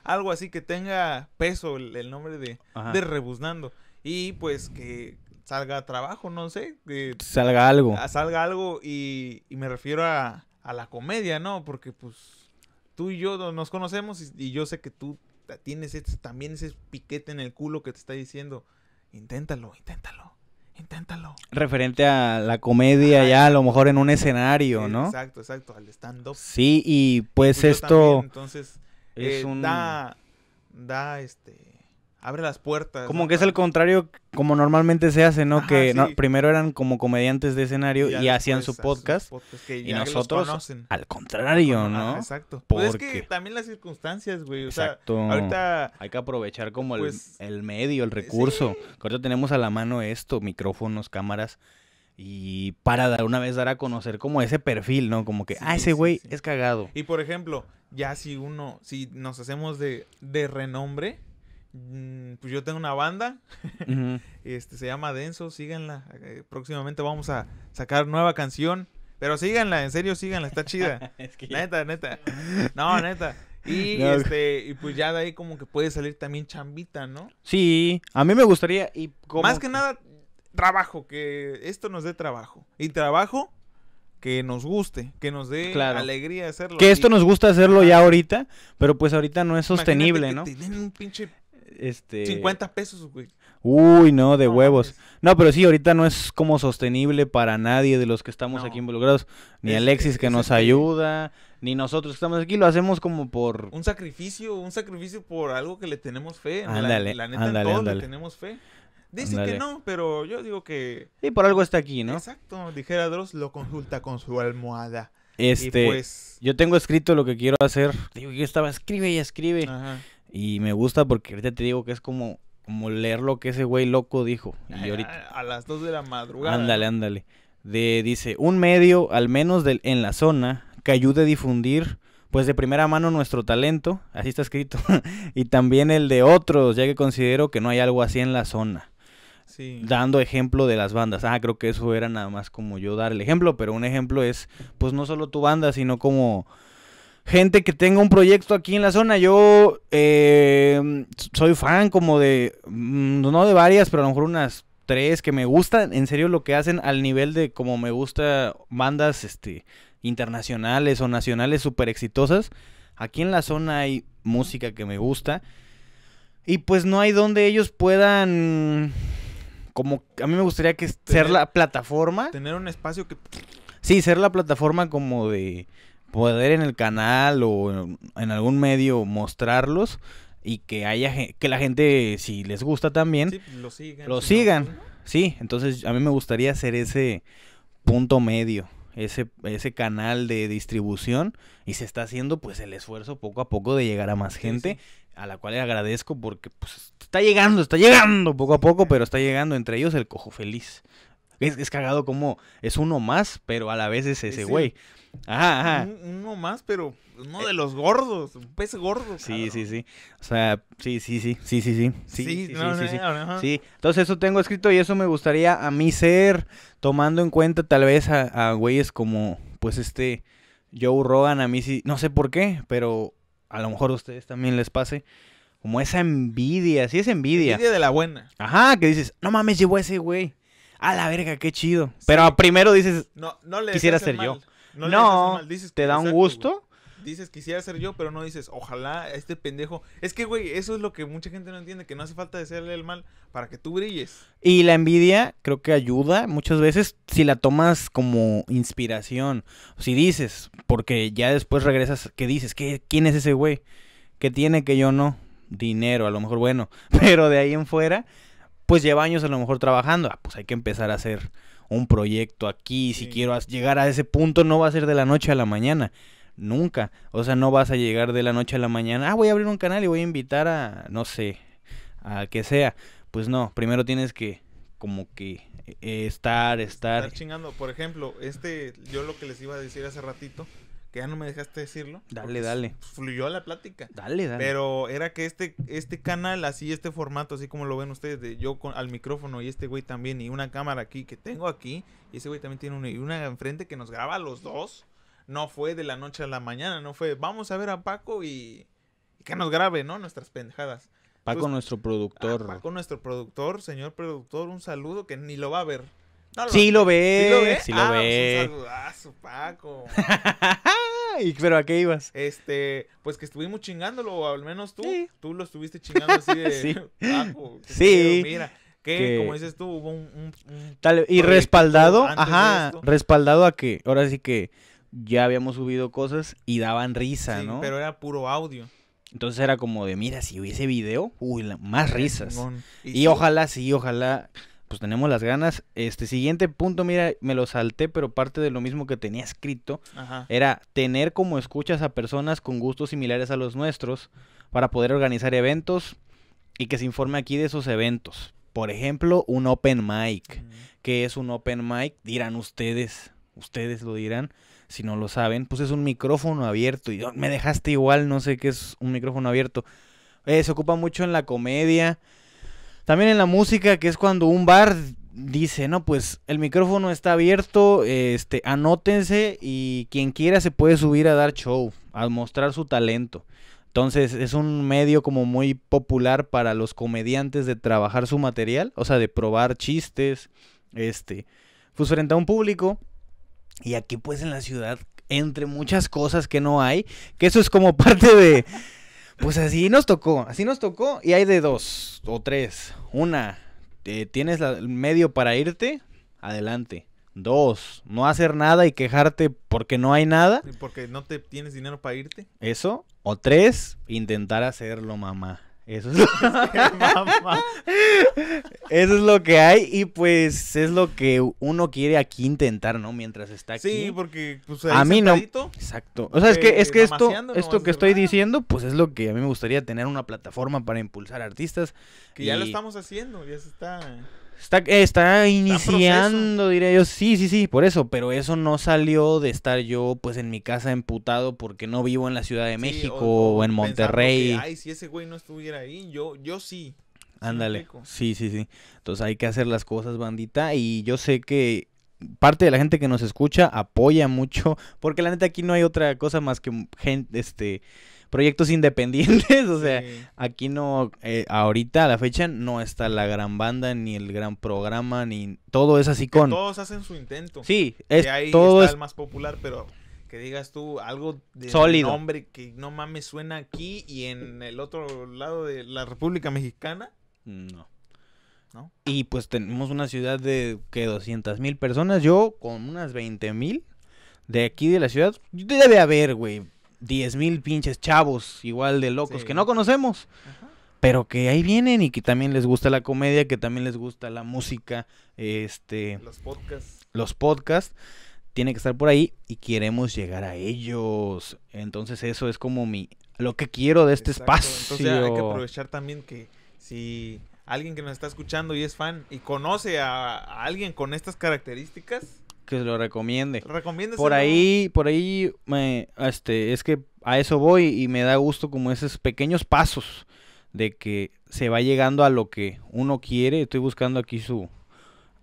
Algo así que tenga peso el, nombre de, de Rebuznando. Y pues que salga trabajo, no sé. Que salga algo. Salga algo y, me refiero a, la comedia, ¿no? Porque pues tú y yo nos conocemos y, yo sé que tú tienes también ese piquete en el culo que te está diciendo, inténtalo, inténtalo Inténtalo. Referente a la comedia, ya a lo mejor en un escenario, ¿no? Exacto, exacto, al stand-up. Sí, y pues, pues esto. entonces, es eh, un... da, da este abre las puertas. Como que es el contrario, como normalmente se hace, ¿no? que primero eran como comediantes de escenario y, hacían su podcast. y nosotros, al contrario, ¿no? exacto. Pues es que también las circunstancias, güey. exacto. ahorita... Hay que aprovechar como el, pues medio, el eh, recurso. Sí. Ahorita tenemos a la mano esto, micrófonos, cámaras. Y para dar una vez dar a conocer como ese perfil, ¿no? Como que, ah, ese güey es cagado. Y por ejemplo, ya si uno, si nos hacemos de, de renombre, Mm, pues yo tengo una banda, este se llama Denso, síganla. Eh, próximamente vamos a sacar nueva canción, pero síganla, en serio síganla, está chida. neta, neta. No, neta. Y este y pues ya de ahí como que puede salir también chambita, ¿no? Sí, a mí me gustaría y más que nada trabajo, que esto nos dé trabajo. Y trabajo que nos guste, que nos dé alegría hacerlo. Que esto nos gusta hacerlo ya ahorita, pero pues ahorita no es sostenible, ¿no? un pinche este... 50 pesos, Uy, no, de huevos. No, pero sí, ahorita no es como sostenible para nadie de los que estamos aquí involucrados. Ni Alexis que nos ayuda, ni nosotros que estamos aquí. Lo hacemos como por... Un sacrificio, un sacrificio por algo que le tenemos fe. Ándale, la, neta, le tenemos fe. Dicen que no, pero yo digo que... Sí, por algo está aquí, ¿no? Exacto, dijera Dross, lo consulta con su almohada. Este, pues yo tengo escrito lo que quiero hacer. Digo, yo estaba, escribe y escribe. Ajá. Y me gusta porque ahorita te digo que es como, como leer lo que ese güey loco dijo. a, las dos de la madrugada. Ándale, ándale. De, dice, un medio, al menos en la zona, que ayude a difundir pues de primera mano nuestro talento, así está escrito, y también el de otros, ya que considero que no hay algo así en la zona. Sí. Dando ejemplo de las bandas. Ah, creo que eso era nada más como yo dar el ejemplo, pero un ejemplo es, pues no solo tu banda, sino como gente que tenga un proyecto aquí en la zona. Yo eh, soy fan como de, mm, no de varias, pero a lo mejor unas tres que me gustan. En serio lo que hacen al nivel de como me gusta bandas este, internacionales o nacionales súper exitosas. Aquí en la zona hay música que me gusta. Y pues no hay donde ellos puedan... Como a mí me gustaría que ser la plataforma. Tener un espacio que... Sí, ser la plataforma como de poder en el canal o en algún medio mostrarlos y que haya que la gente si les gusta también pues, lo sigan. Lo sigan. Pues, sí, entonces a mí me gustaría hacer ese punto medio. Ese, ese, canal de distribución y se está haciendo pues el esfuerzo poco a poco de llegar a más gente, a la cual le agradezco porque pues está llegando, está llegando poco a poco, pero está llegando entre ellos el cojo feliz. Es, cagado como es uno más, pero a la vez es ese güey. Ajá, ajá. Uno más, pero uno de eh. los gordos, un pez gordo. Sí, sí, sí. O sea, sí, sí, sí, sí, sí, sí. Sí, sí, sí, sí, sí, Entonces eso tengo escrito y eso me gustaría a mí ser, tomando en cuenta tal vez a, güeyes como, pues este, Joe Rogan, a mí sí, no sé por qué, pero a lo mejor a ustedes también les pase. Como esa envidia, sí es envidia. Envidia de la buena. Ajá, que dices, no mames, a ese güey a la verga, qué chido. Pero primero dices, no, no le quisiera ser yo. No, no dices, te da un gusto. Dices, quisiera ser yo, pero no dices, ojalá este pendejo. Es que, güey, eso es lo que mucha gente no entiende, que no hace falta desearle el mal para que tú brilles. Y la envidia creo que ayuda muchas veces si la tomas como inspiración. Si dices, porque ya después regresas, que dices, ¿quién es ese güey? ¿Qué tiene que yo no? Dinero, a lo mejor, bueno. Pero de ahí en fuera pues lleva años a lo mejor trabajando, ah, pues hay que empezar a hacer un proyecto aquí, si quiero llegar a ese punto no va a ser de la noche a la mañana. Nunca. O sea, no vas a llegar de la noche a la mañana. Ah, voy a abrir un canal y voy a invitar a, no sé, a que sea. Pues no, primero tienes que, como que, eh, estar, estar. Estar chingando. Por ejemplo, este, yo lo que les iba a decir hace ratito, que ya no me dejaste decirlo. Dale, dale. Fluyó la plática. Dale, dale. Pero era que este, este canal, así, este formato, así como lo ven ustedes, de yo con, al micrófono y este güey también, y una cámara aquí que tengo aquí, y ese güey también tiene una, y una enfrente que nos graba a los dos. No fue de la noche a la mañana, no fue, vamos a ver a Paco y, que nos grabe, ¿no? Nuestras pendejadas. Paco, nuestro productor. Ah, Paco, nuestro productor, señor productor, un saludo que ni lo va a ver sí, lo ve. sí, lo ve. Ah, pues, un saludazo, ¿Pero a qué ibas? Este, pues que estuvimos chingándolo, o al menos tú. Tú lo estuviste chingando así de sí. Paco. Sí. mira. Que, como dices tú, hubo un, tal, y respaldado, ajá, respaldado a que ahora sí que ya habíamos subido cosas y daban risa, ¿no? Pero era puro audio. Entonces era como de, mira, si hubiese video, uy, más risas. Y, ojalá, sí, ojalá pues tenemos las ganas. Este siguiente punto, mira, me lo salté, pero parte de lo mismo que tenía escrito era tener como escuchas a personas con gustos similares a los nuestros para poder organizar eventos y que se informe aquí de esos eventos. Por ejemplo, un open mic. ¿Qué es un open mic? Dirán ustedes, ustedes lo dirán. Si no lo saben, pues es un micrófono abierto. Y oh, me dejaste igual, no sé qué es un micrófono abierto. Eh, se ocupa mucho en la comedia, también en la música, que es cuando un bar dice, no, pues el micrófono está abierto, este, anótense y quien quiera se puede subir a dar show, a mostrar su talento. Entonces es un medio como muy popular para los comediantes de trabajar su material, o sea, de probar chistes, este, pues frente a un público. Y aquí pues en la ciudad, entre muchas cosas que no hay, que eso es como parte de... Pues así nos tocó, así nos tocó y hay de dos o tres. Una, eh, tienes el medio para irte, adelante. Dos, no hacer nada y quejarte porque no hay nada. Porque no te tienes dinero para irte. Eso. O tres, intentar hacerlo, mamá. Eso es, lo que, eso es lo que hay y pues es lo que uno quiere aquí intentar, ¿no? Mientras está aquí. Sí, porque pues, a mí no. Exacto. O sea, es que eh, es que esto esto que estoy diciendo, pues es lo que a mí me gustaría tener una plataforma para impulsar artistas que ya lo estamos haciendo, ya se está Está, está iniciando, diré yo. Sí, sí, sí, por eso. Pero eso no salió de estar yo, pues, en mi casa emputado porque no vivo en la Ciudad de México o, en Monterrey. Ay, si ese güey no estuviera ahí, yo, yo sí. Ándale. Sí, sí, sí. Entonces hay que hacer las cosas, bandita. Y yo sé que parte de la gente que nos escucha apoya mucho. Porque la neta aquí no hay otra cosa más que gente, este proyectos independientes. O sea, aquí no, eh, ahorita a la fecha no está la gran banda, ni el gran programa, ni todo es así con. Todos hacen su intento. Sí, es ahí todo está el más popular, pero que digas tú algo de Sólido. nombre que no mames suena aquí y en el otro lado de la República Mexicana. No. ¿No? Y pues tenemos una ciudad de que 200 mil personas, yo con unas 20 mil de aquí de la ciudad. Debe haber, güey, diez mil pinches chavos igual de locos que no conocemos. Pero que ahí vienen y que también les gusta la comedia, que también les gusta la música, este... Los podcasts. Los podcasts tiene que estar por ahí y queremos llegar a ellos. Entonces eso es como mi lo que quiero de este espacio. Entonces hay que aprovechar también que si alguien que nos está escuchando y es fan y conoce a alguien con estas características, que se lo recomiende. Por ahí, por ahí, me, este, es que a eso voy y me da gusto como esos pequeños pasos de que se va llegando a lo que uno quiere. Estoy buscando aquí su...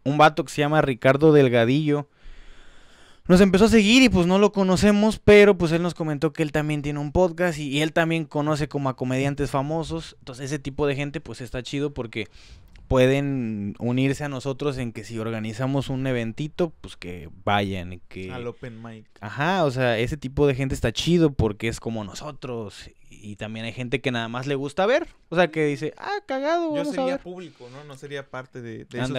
Un vato que se llama Ricardo Delgadillo. Nos empezó a seguir y pues no lo conocemos, pero pues él nos comentó que él también tiene un podcast y, y él también conoce como a comediantes famosos. Entonces ese tipo de gente pues está chido porque pueden unirse a nosotros en que si organizamos un eventito, pues que vayan, que... Al open mic. Ajá, o sea, ese tipo de gente está chido porque es como nosotros. Y también hay gente que nada más le gusta ver. O sea, que dice, ah, cagado, Yo sería público, ¿no? No sería parte de, de esos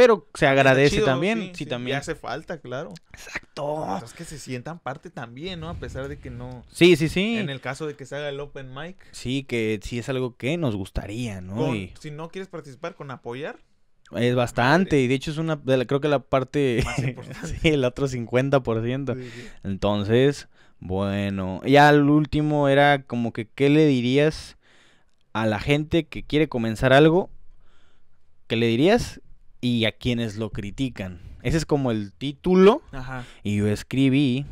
pero se agradece también. Sí, también. hace falta, claro. Exacto. Pues es que se sientan parte también, ¿no? A pesar de que no. Sí, sí, sí. En el caso de que se haga el open mic. Sí, que sí es algo que nos gustaría, ¿no? Si no quieres participar, con apoyar. Es bastante, y de hecho es una, creo que la parte, sí, el otro 50%. Entonces, bueno, ya al último era como que, ¿qué le dirías a la gente que quiere comenzar algo? ¿Qué le dirías y a quienes lo critican. Ese es como el título. Ajá. Y yo escribí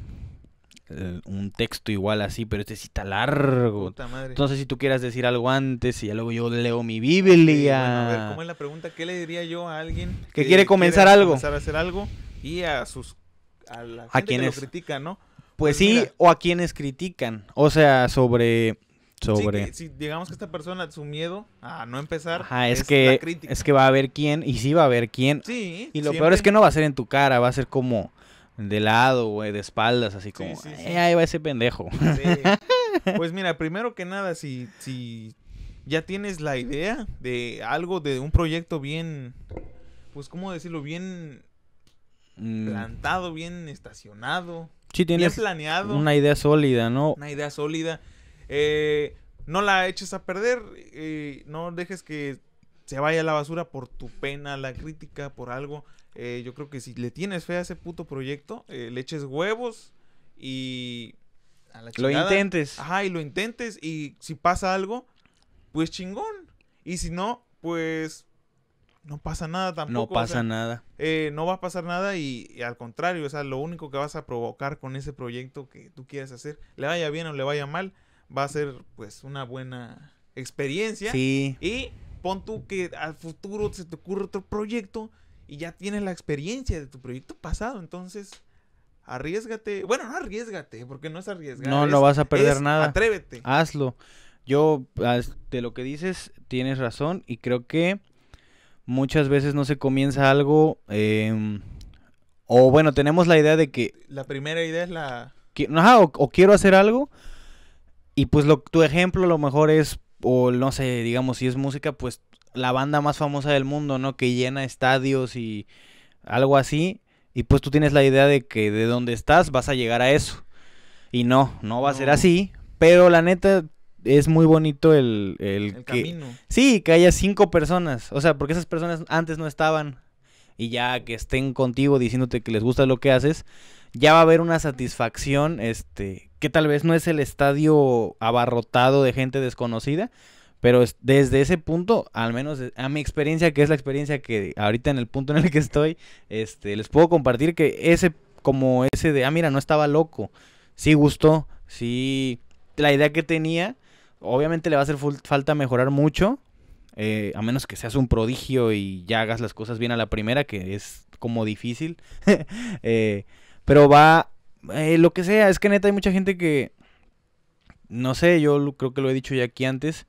eh, un texto igual así, pero este sí está largo. Puta madre. Entonces, si tú quieras decir algo antes y luego yo leo mi Biblia. a ver, ¿cómo es la pregunta? ¿Qué le diría yo a alguien que, quiere comenzar algo? Comenzar a hacer algo y a sus a quienes? lo critica, ¿no? Pues, pues sí, o a quienes critican, o sea, sobre si digamos que esta persona, su miedo a no empezar es, que, Es que va a haber quién, y sí va a haber quién. y lo peor es que no va a ser en tu cara, va a ser como de lado, güey, de espaldas, así como, eh, ahí va ese pendejo. Pues mira, primero que nada, si, si ya tienes la idea de algo, de un proyecto bien, pues, ¿cómo decirlo? Bien mm. plantado, bien estacionado. Sí, tienes bien planeado. Una idea sólida, ¿no? Una idea sólida eh, no la eches a perder, eh, no dejes que se vaya a la basura por tu pena, la crítica, por algo. Eh, yo creo que si le tienes fe a ese puto proyecto, le eches huevos y... lo intentes. Ajá, y lo intentes y si pasa algo, pues chingón. Y si no, pues no pasa nada tampoco. No pasa nada. no va a pasar nada y, al contrario, lo único que vas a provocar con ese proyecto que tú quieres hacer, le vaya bien o le vaya mal, va a ser pues una buena experiencia. Sí. Y pon tú que al futuro se te ocurre otro proyecto y ya tienes la experiencia de tu proyecto pasado, entonces arriesgate. Bueno, no arriesgate, porque no es arriesgar. No, no vas a perder nada. Atrévete. Hazlo. Yo, de lo que dices, tienes razón y creo que muchas veces no se comienza algo em, o bueno, tenemos la idea de que... La primera idea es la... o quiero hacer algo, y pues lo, tu ejemplo a lo mejor es, o no sé, digamos, si es música, pues la banda más famosa del mundo, ¿no? Que llena estadios y algo así. Y pues tú tienes la idea de que de donde estás vas a llegar a eso. Y no, no va a ser así. Pero la neta, es muy bonito el, el, que, camino. Sí, que haya cinco personas. O sea, porque esas personas antes no estaban. Y ya que estén contigo diciéndote que les gusta lo que haces, ya va a haber una satisfacción, este, que tal vez no es el estadio abarrotado de gente desconocida, pero desde ese punto, al menos eh, a mi experiencia, que es la experiencia que ahorita en el punto en el que estoy, este, les puedo compartir que ese, como ese de, ah, mira, no estaba loco, sí gustó, sí, la idea que tenía, obviamente le va a hacer falta mejorar mucho, eh, a menos que seas un prodigio y ya hagas las cosas bien a la primera, que es como difícil, eh, pero va eh, lo que sea, es que neta hay mucha gente que, no sé, yo creo que lo he dicho ya aquí antes,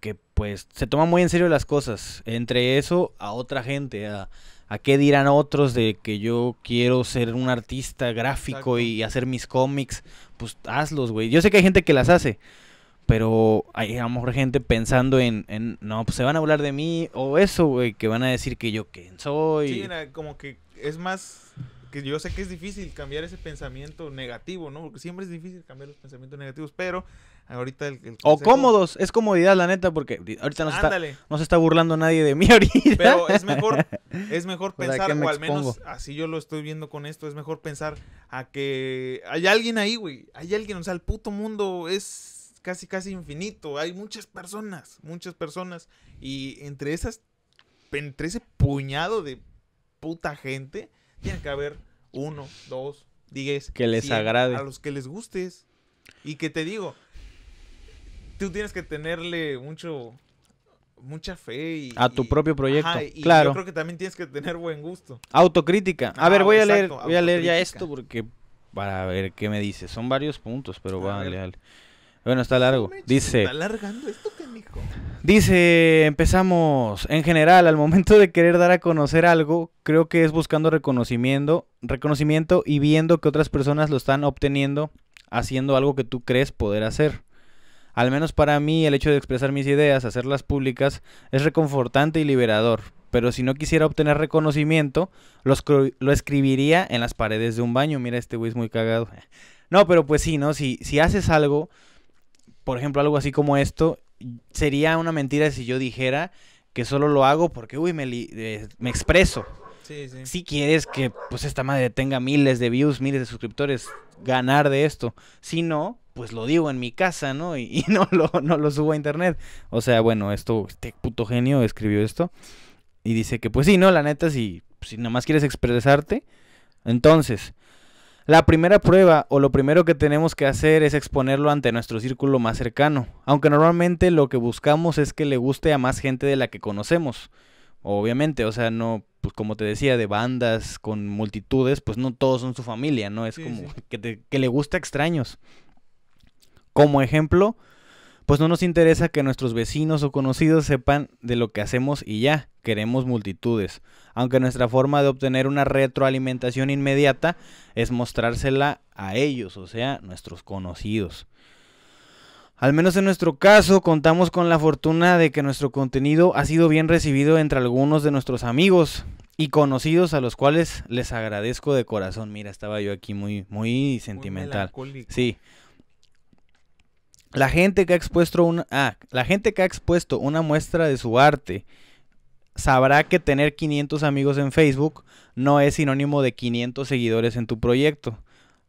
que pues se toma muy en serio las cosas. Entre eso, a otra gente, a, qué dirán otros de que yo quiero ser un artista gráfico y hacer mis cómics, pues hazlos, güey. Yo sé que hay gente que las hace. Pero hay a lo mejor gente pensando en, no, pues se van a hablar de mí o eso, güey, que van a decir que yo quién soy. Sí, como que es más que yo sé que es difícil cambiar ese pensamiento negativo, ¿no? Porque siempre es difícil cambiar los pensamientos negativos, pero ahorita el... o cómodos, es comodidad la neta, porque ahorita no se, está, no se está burlando nadie de mí ahorita. Pero es mejor, es mejor pensar, o al menos así yo lo estoy viendo con esto, es mejor pensar a que hay alguien ahí, güey, hay alguien, o sea, el puto mundo es casi casi infinito, hay muchas personas, muchas personas y entre esas entre ese puñado de puta gente tiene que haber uno, dos, diez. Que les agrade. A los que les gustes. Y que te digo, tú tienes que tenerle mucho mucha fe a tu propio proyecto y claro yo creo que también tienes que tener buen gusto autocrítica a ver voy a leer voy a leer ya esto porque para ver qué me dice son varios puntos pero vale, bueno, está largo. Dice. Está esto, Dice, empezamos. En general, al momento de querer dar a conocer algo, creo que es buscando reconocimiento, reconocimiento y viendo que otras personas lo están obteniendo haciendo algo que tú crees poder hacer. Al menos para mí, el hecho de expresar mis ideas, hacerlas públicas, es reconfortante y liberador. Pero si no quisiera obtener reconocimiento, lo, lo escribiría en las paredes de un baño. Mira, este güey es muy cagado. No, pero pues sí, ¿no? Si, si haces algo, por ejemplo, algo así como esto, sería una mentira si yo dijera que solo lo hago porque, uy, me, eh, me expreso. Sí, sí. Si quieres que pues esta madre tenga miles de views, miles de suscriptores, ganar de esto. Si no, pues lo digo en mi casa, ¿no? Y, no, lo, no lo subo a internet. O sea, bueno, esto, este puto genio escribió esto. Y dice que, pues sí, no, la neta, si, si nomás quieres expresarte, entonces, la primera prueba o lo primero que tenemos que hacer es exponerlo ante nuestro círculo más cercano, aunque normalmente lo que buscamos es que le guste a más gente de la que conocemos. Obviamente, o sea, no, pues como te decía, de bandas con multitudes, pues no todos son su familia, ¿no? Es como Que, te, que le gusta a extraños. Como ejemplo, pues no nos interesa que nuestros vecinos o conocidos sepan de lo que hacemos y ya, queremos multitudes. Aunque nuestra forma de obtener una retroalimentación inmediata es mostrársela a ellos, o sea, nuestros conocidos. Al menos en nuestro caso, contamos con la fortuna de que nuestro contenido ha sido bien recibido entre algunos de nuestros amigos y conocidos a los cuales les agradezco de corazón. Mira, estaba yo aquí muy, muy sentimental. sí, la gente que ha expuesto una, ah, la gente que ha expuesto una muestra de su arte sabrá que tener 500 amigos en Facebook no es sinónimo de 500 seguidores en tu proyecto.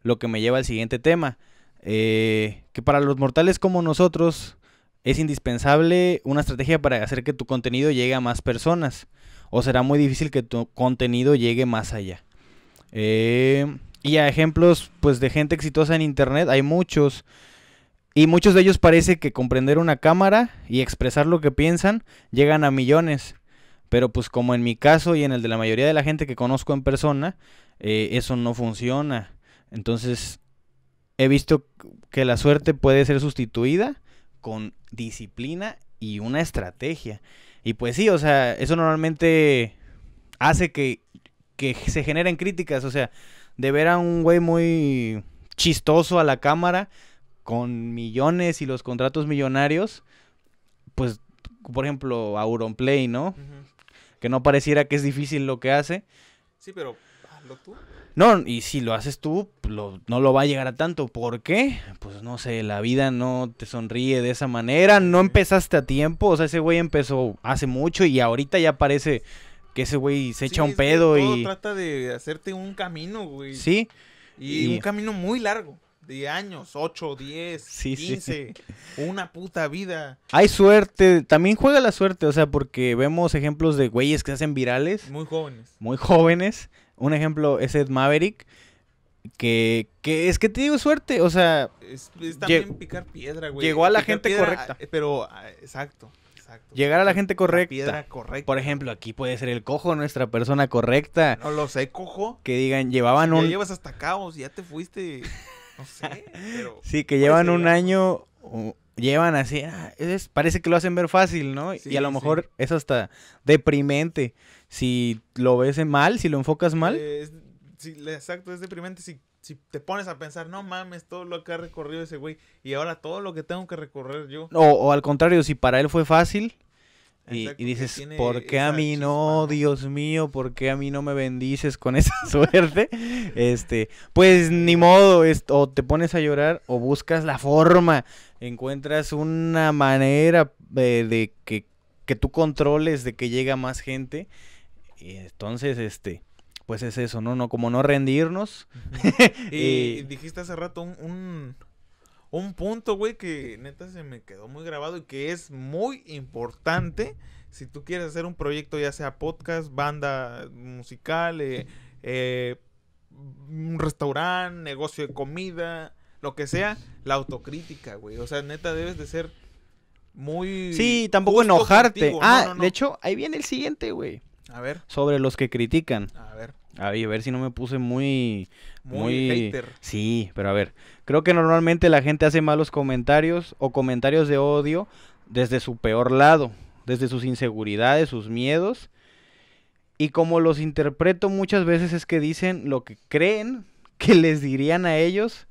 Lo que me lleva al siguiente tema, eh, que para los mortales como nosotros es indispensable una estrategia para hacer que tu contenido llegue a más personas o será muy difícil que tu contenido llegue más allá. Eh, y a ejemplos pues de gente exitosa en internet hay muchos. Y muchos de ellos parece que comprender una cámara y expresar lo que piensan llegan a millones. Pero pues como en mi caso y en el de la mayoría de la gente que conozco en persona, eh, eso no funciona. Entonces he visto que la suerte puede ser sustituida con disciplina y una estrategia. Y pues sí, o sea, eso normalmente hace que, que se generen críticas. O sea, de ver a un güey muy chistoso a la cámara con millones y los contratos millonarios, pues, por ejemplo, Auronplay, ¿no? Que no pareciera que es difícil lo que hace. Sí, pero hazlo tú. No, y si lo haces tú, no lo va a llegar a tanto. ¿Por qué? Pues no sé, la vida no te sonríe de esa manera. No empezaste a tiempo. O sea, ese güey empezó hace mucho y ahorita ya parece que ese güey se echa un pedo todo y. trata de hacerte un camino, güey. Sí. y, un camino muy largo de años, 8, 10, sí, una puta vida. Hay suerte, también juega la suerte, o sea, porque vemos ejemplos de güeyes que se hacen virales. Muy jóvenes. Muy jóvenes. Un ejemplo es Ed Maverick. Que, es que te digo suerte, o sea. Es, también picar piedra, güey. Llegó a la gente correcta. Ah, pero, ah, exacto. Exacto. Llegar a la gente correcta. Piedra correcta. Por ejemplo, aquí puede ser el cojo, nuestra persona correcta. No lo sé, cojo. Que digan, llevaban un. Ya llevas hasta caos, ya te fuiste. Sí, que llevan un año, llevan así, ah, es, parece que lo hacen ver fácil, ¿no? y a lo mejor eso es hasta deprimente. Si lo ves mal, si lo enfocas mal. Eh, exacto, es deprimente si, si te pones a pensar, no mames, todo lo que ha recorrido ese güey y ahora todo lo que tengo que recorrer yo. O, o al contrario, si para él fue fácil, y, dices, ¿por qué a mí no, Dios mío? ¿Por qué a mí no me bendices con esa suerte? este, pues ni modo, o te pones a llorar o buscas la forma, encuentras una manera eh, de, que, tú controles, de que llega más gente. Y entonces, este, pues es eso, ¿no? no como no rendirnos. y, dijiste hace rato un un punto, güey, que neta se me quedó muy grabado y que es muy importante si tú quieres hacer un proyecto, ya sea podcast, banda musical, eh, eh, un restaurante, negocio de comida, lo que sea, la autocrítica, güey. O sea, neta debes de ser muy... Sí, tampoco enojarte. Ah, de hecho, ahí viene el siguiente, güey. A ver. Sobre los que critican. A ver. A ver si no me puse muy, muy... hater. Sí, pero a ver. Creo que normalmente la gente hace malos comentarios o comentarios de odio desde su peor lado, desde sus inseguridades, sus miedos. Y como los interpreto muchas veces es que dicen lo que creen que les dirían a ellos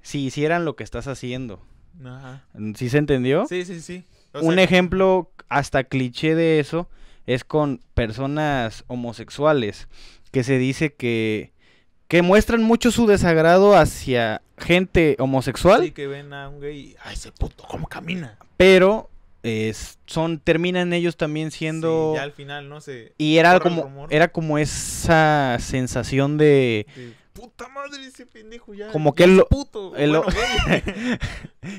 si hicieran lo que estás haciendo. Ajá. ¿Sí se entendió? Sí, sí, sí. Un ejemplo hasta cliché de eso es con personas homosexuales que se dice que, que muestran mucho su desagrado hacia gente homosexual. Sí, que ven a un gay, a ese puto, ¿cómo camina? Pero son terminan ellos también siendo sí, ya al final no sé y era como era como esa sensación de, puta madre ese pendejo ya como que él lo...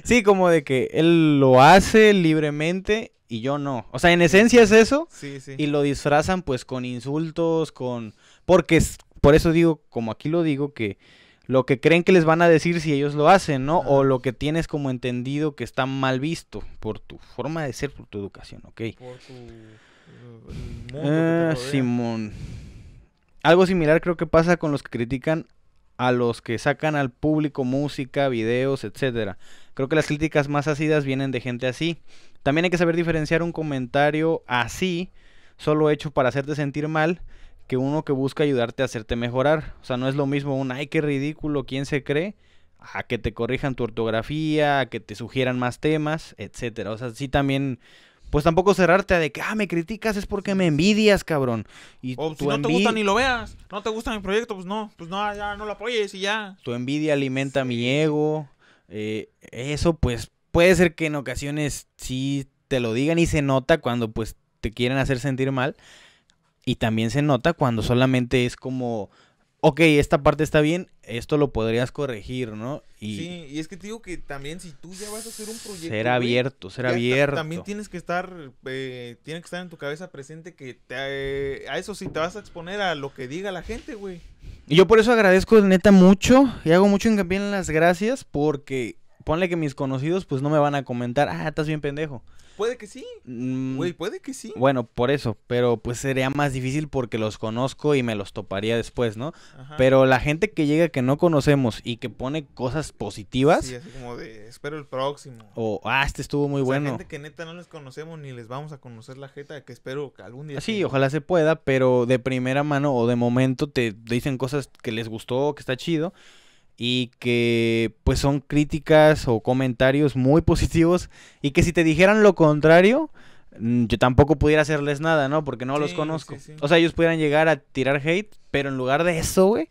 sí como de que él lo hace libremente y yo no o sea en esencia es eso sí, sí. y lo disfrazan pues con insultos con porque es, por eso digo, como aquí lo digo, que lo que creen que les van a decir si ellos lo hacen, ¿no? O lo que tienes como entendido que está mal visto por tu forma de ser, por tu educación, ¿ok? Por tu... Eh, ah, Simón. Algo similar creo que pasa con los que critican a los que sacan al público música, videos, etcétera. Creo que las críticas más ácidas vienen de gente así. También hay que saber diferenciar un comentario así, solo hecho para hacerte sentir mal, que uno que busca ayudarte a hacerte mejorar. O sea, no es lo mismo un, ay, qué ridículo, ¿quién se cree? A que te corrijan tu ortografía, a que te sugieran más temas, etcétera. O sea, sí también pues tampoco cerrarte a de que, ah, me criticas es porque me envidias, cabrón. Y o si no te gusta ni lo veas, no te gusta mi proyecto, pues no, pues no, ya no lo apoyes y ya. Tu envidia alimenta mi ego. Eh, eso, pues, puede ser que en ocasiones sí te lo digan y se nota cuando, pues, te quieren hacer sentir mal. Y también se nota cuando solamente es como, ok, esta parte está bien, esto lo podrías corregir, ¿no? Y sí, y es que te digo que también si tú ya vas a hacer un proyecto... Ser abierto, ser abierto. También tienes que estar, eh, tiene que estar en tu cabeza presente que eh, a eso sí te vas a exponer a lo que diga la gente, güey. Y yo por eso agradezco neta mucho y hago mucho hincapié en las gracias porque ponle que mis conocidos pues no me van a comentar, ah, estás bien pendejo. Puede que sí. Mm. Güey, puede que sí. Bueno, por eso. Pero pues sería más difícil porque los conozco y me los toparía después, ¿no? Pero la gente que llega que no conocemos y que pone cosas positivas. Sí, así como de espero el próximo. O ah, este estuvo muy o sea, bueno. gente que neta no les conocemos ni les vamos a conocer la jeta, que espero que algún día. Ah, sí, ojalá se pueda, pero de primera mano o de momento te dicen cosas que les gustó, que está chido y que pues son críticas o comentarios muy positivos y que si te dijeran lo contrario, mm, yo tampoco pudiera hacerles nada, ¿no? Porque no los conozco. O sea, ellos pudieran llegar a tirar hate, pero en lugar de eso, güey,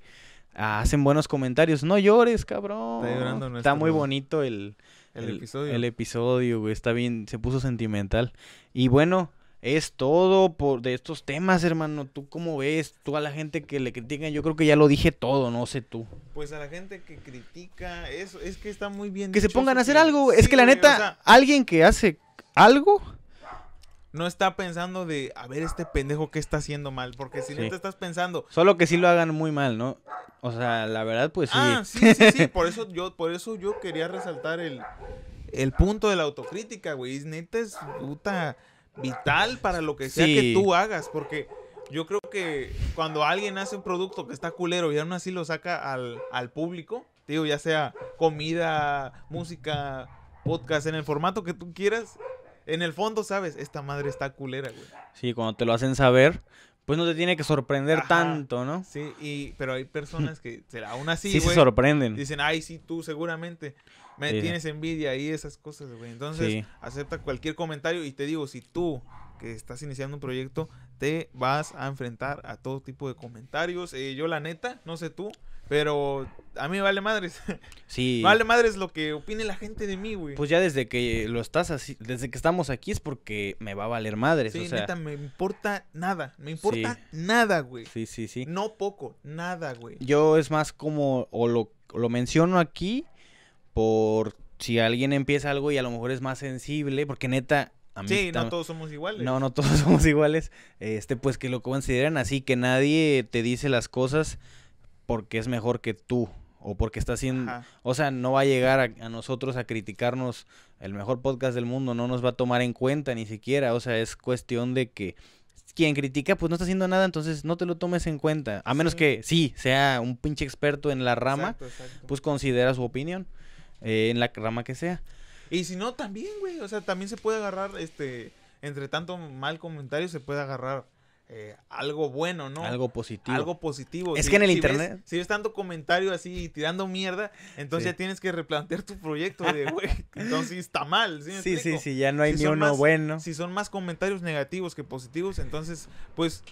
hacen buenos comentarios. No llores, cabrón. Está, muy bonito el, el, el, episodio. El episodio, güey. Está bien, se puso sentimental. Y bueno, es todo por de estos temas, hermano. ¿Tú cómo ves? Tú a la gente que le critican, yo creo que ya lo dije todo, no sé tú. Pues a la gente que critica, eso es que está muy bien. Que se pongan a hacer algo. es que la neta, alguien que hace algo, no está pensando de, a ver, este pendejo qué está haciendo mal, porque si no te estás pensando. Solo que sí lo hagan muy mal, ¿no? O sea, la verdad, pues sí. Ah, sí, sí, sí. por, eso yo, por eso yo quería resaltar el, el punto de la autocrítica, güey. Neta es puta vital para lo que sea que tú hagas, porque yo creo que cuando alguien hace un producto que está culero y aún así lo saca al, al público, digo, ya sea comida, música, podcast, en el formato que tú quieras, en el fondo sabes, esta madre está culera, güey. Sí, cuando te lo hacen saber, pues no te tiene que sorprender tanto, ¿no? Sí, y, pero hay personas que aún así, Sí se sorprenden. Dicen, ay, sí, tú seguramente. Me tienes envidia y esas cosas, güey. Entonces, acepta cualquier comentario y te digo, si tú que estás iniciando un proyecto, te vas a enfrentar a todo tipo de comentarios. Eh, yo la neta, no sé tú, pero a mí vale madres. Sí. vale madres lo que opine la gente de mí, güey. Pues ya desde que lo estás así, desde que estamos aquí es porque me va a valer madres. Sí, neta, me importa nada. Me importa nada, güey. Sí, sí, sí. No poco, nada, güey. Yo es más como, o lo, o lo menciono aquí por si alguien empieza algo y a lo mejor es más sensible, porque neta, sí, no todos somos iguales. No, no todos somos iguales. Este, pues que lo consideran así, que nadie te dice las cosas porque es mejor que tú. O porque está haciendo. O sea, no va a llegar a, nosotros a criticarnos el mejor podcast del mundo. No nos va a tomar en cuenta ni siquiera. O sea, es cuestión de que quien critica, pues no está haciendo nada. Entonces no te lo tomes en cuenta. A menos que sí sea un pinche experto en la rama, pues considera su opinión. Eh, en la rama que sea. Y si no, también, güey, o sea, también se puede agarrar, este, entre tanto mal comentario, se puede agarrar eh, algo bueno, ¿no? Algo positivo. Algo positivo. Es que en el internet. si ves tanto comentario así tirando mierda, entonces ya tienes que replantear tu proyecto de, güey. entonces está mal. Sí, sí, sí, sí, ya no hay ni uno bueno. Si son más comentarios negativos que positivos, entonces, pues,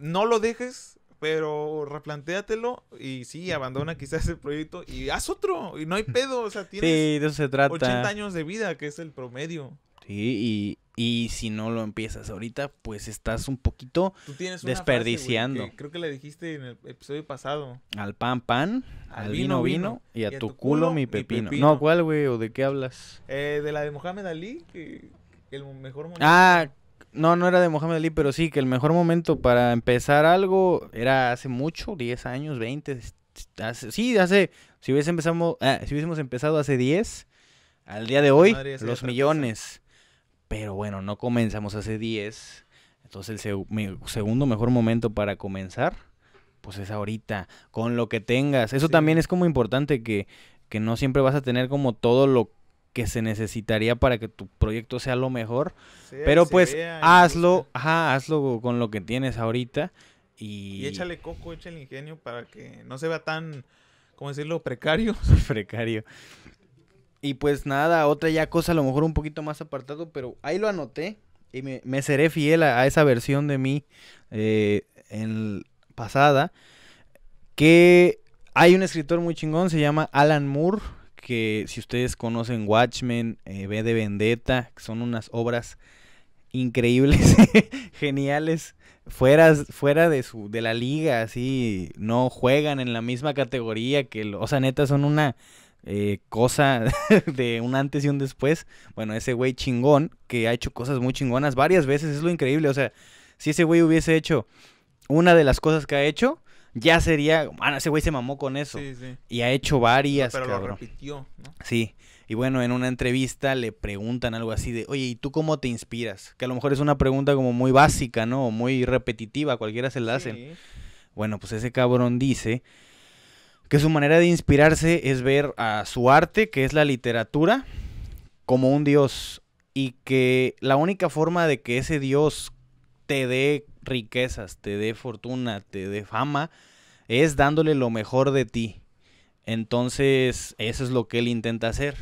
no lo dejes pero replantéatelo y sí, abandona quizás el proyecto y haz otro. Y no hay pedo, o sea, tienes sí, 80 años de vida, que es el promedio. Sí, y, si no lo empiezas ahorita, pues estás un poquito desperdiciando. creo que le dijiste en el episodio pasado. Al pan, pan, al, vino, vino, y a, tu, culo, mi pepino. No, ¿cuál, güey? ¿O de qué hablas? Eh, de la de Mohamed Ali, que el mejor Ah, no, no era de Mohamed Ali, pero sí, que el mejor momento para empezar algo era hace mucho, 10 años, 20. sí, hace. Si, hubiese empezamos, ah, si hubiésemos empezado hace 10, al día de hoy, los millones. Pero bueno, no comenzamos hace 10. Entonces, el segundo mejor momento para comenzar, pues es ahorita, con lo que tengas. Eso también es como importante que, que no siempre vas a tener como todo lo que se necesitaría para que tu proyecto sea lo mejor. Pero pues hazlo, ajá, hazlo con lo que tienes ahorita. Y... échale coco, échale ingenio para que no se vea tan, ¿cómo decirlo? Precario. precario. Y pues nada, otra ya cosa a lo mejor un poquito más apartado, pero ahí lo anoté y me, seré fiel a, esa versión de mí eh, en pasada. Que hay un escritor muy chingón, se llama Alan Moore que si ustedes conocen Watchmen, eh, B de Vendetta, que son unas obras increíbles, geniales, fuera, fuera de su, de la liga, así, no juegan en la misma categoría que, o sea, neta, son una eh, cosa de un antes y un después. Bueno, ese güey chingón, que ha hecho cosas muy chingonas varias veces, es lo increíble, o sea, si ese güey hubiese hecho una de las cosas que ha hecho, ya sería, Bueno, ah, ese güey se mamó con eso. Sí, sí. Y ha hecho varias, Pero lo repitió, ¿no? Sí. Y bueno, en una entrevista le preguntan algo así de, oye, ¿y tú cómo te inspiras? Que a lo mejor es una pregunta como muy básica, ¿no? Muy repetitiva, cualquiera se la hace. Bueno, pues ese cabrón dice que su manera de inspirarse es ver a su arte, que es la literatura, como un dios. Y que la única forma de que ese dios te dé riquezas, te dé fortuna, te dé fama, es dándole lo mejor de ti. Entonces, eso es lo que él intenta hacer.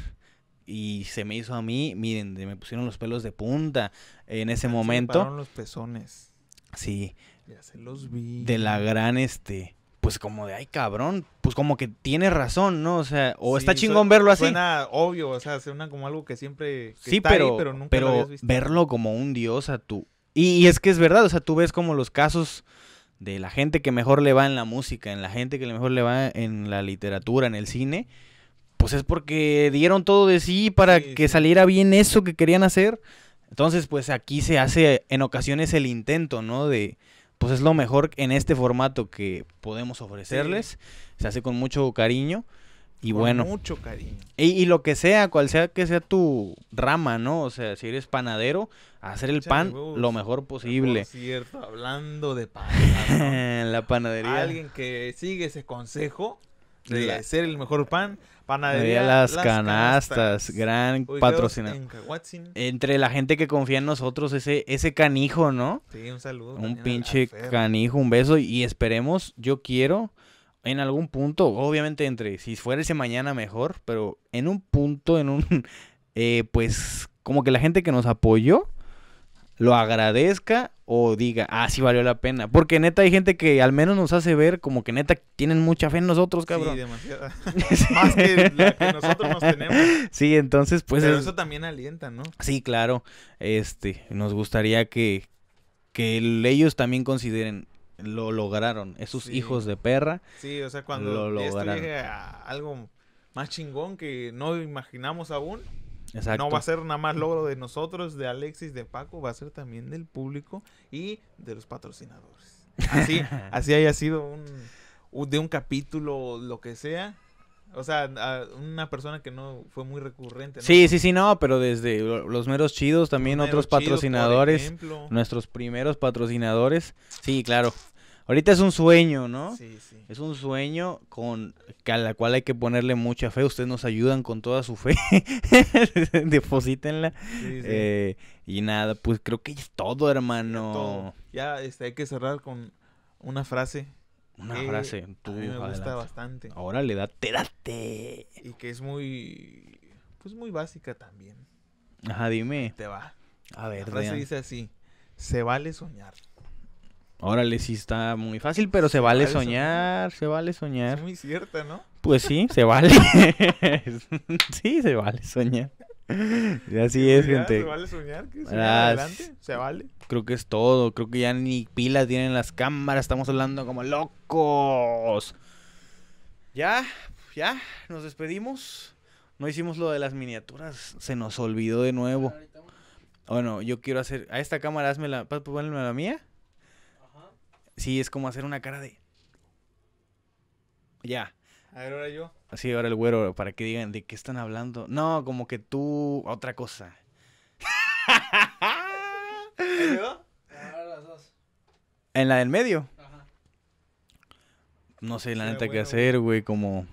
Y se me hizo a mí, miren, me pusieron los pelos de punta en ese momento. Se los pezones. Sí. Ya se los vi. De la gran, este, pues como de, ay cabrón, pues como que tiene razón, ¿no? O sea, o está chingón verlo así. Suena obvio, o sea, suena como algo que siempre... sí, pero, pero, nunca lo verlo como un dios a tu, y, es que es verdad, o sea, tú ves como los casos de la gente que mejor le va en la música, en la gente que mejor le va en la literatura, en el cine, pues es porque dieron todo de sí para que saliera bien eso que querían hacer. Entonces, pues aquí se hace en ocasiones el intento, ¿no? De, pues es lo mejor en este formato que podemos ofrecerles. Se hace con mucho cariño. Y con bueno. Mucho cariño. Y, lo que sea, cual sea que sea tu rama, ¿no? O sea, si eres panadero, hacer el pan lo mejor posible. cierto, hablando de pan. la panadería. Alguien que sigue ese consejo de hacer el mejor pan. Panadería Las, las canastas, gran patrocinador. Entre la gente que confía en nosotros, ese, ese canijo, ¿no? Sí, un saludo. Un pinche canijo, un beso. Y esperemos, yo quiero en algún punto, obviamente entre si fuera ese mañana mejor, pero en un punto, en un, eh, pues como que la gente que nos apoyó lo agradezca o diga, ah, sí valió la pena. Porque neta hay gente que al menos nos hace ver como que neta tienen mucha fe en nosotros, cabrón. Sí, demasiada. Más que nosotros nos tenemos. Sí, entonces pues... Pero eso también alienta, ¿no? Sí, claro. Este, nos gustaría que, que ellos también consideren, lo lograron. Esos hijos de perra. Sí, o sea, cuando esto llegue a algo más chingón que no imaginamos aún. No va a ser nada más logro de nosotros, de Alexis, de Paco, va a ser también del público y de los patrocinadores. Así, así haya sido un, de un capítulo, lo que sea, o sea, una persona que no fue muy recurrente. Sí, sí, sí, no, pero desde los meros chidos, también otros patrocinadores, nuestros primeros patrocinadores. Sí, claro. Ahorita es un sueño, ¿no? Sí, sí. Es un sueño con la cual hay que ponerle mucha fe. Ustedes nos ayudan con toda su fe. Deposítenla. Eh, y nada, pues creo que es todo, hermano. todo. ya este, hay que cerrar con una frase una frase. me bastante. Ahora le da tédate. Y que es muy. Pues muy básica también. Ajá, dime. Te va. A ver, La frase dice así: Se vale soñar. Órale, sí está muy fácil, pero se, vale, soñar, soñar, se vale soñar. Es muy cierta, ¿no? Pues sí, se vale. sí, se vale soñar ya así es, gente. vale Creo que es todo. Creo que ya ni pilas tienen las cámaras. Estamos hablando como locos. Ya, ya, nos despedimos. No hicimos lo de las miniaturas. Se nos olvidó de nuevo. Bueno, yo quiero hacer. A esta cámara, hazme la. la mía. Ajá. Sí, es como hacer una cara de. Ya. A ver, ahora yo. Así ahora el güero, para que digan de qué están hablando. No, como que tú, otra cosa. ¿En la del medio? Ajá. No sé, la neta, qué hacer, güey, como...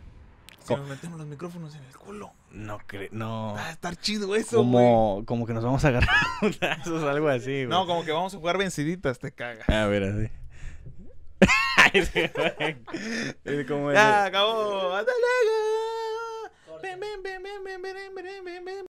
Si nos metemos los micrófonos en el culo. No creo, no. Va a estar chido eso, como, güey. Como que nos vamos a agarrar o algo así, güey. No, como que vamos a jugar venciditas, te cagas. A ver, así como ya, acabó. Hasta luego. Ven, ven, ven, ven, ven, ven, ven, ven, ven.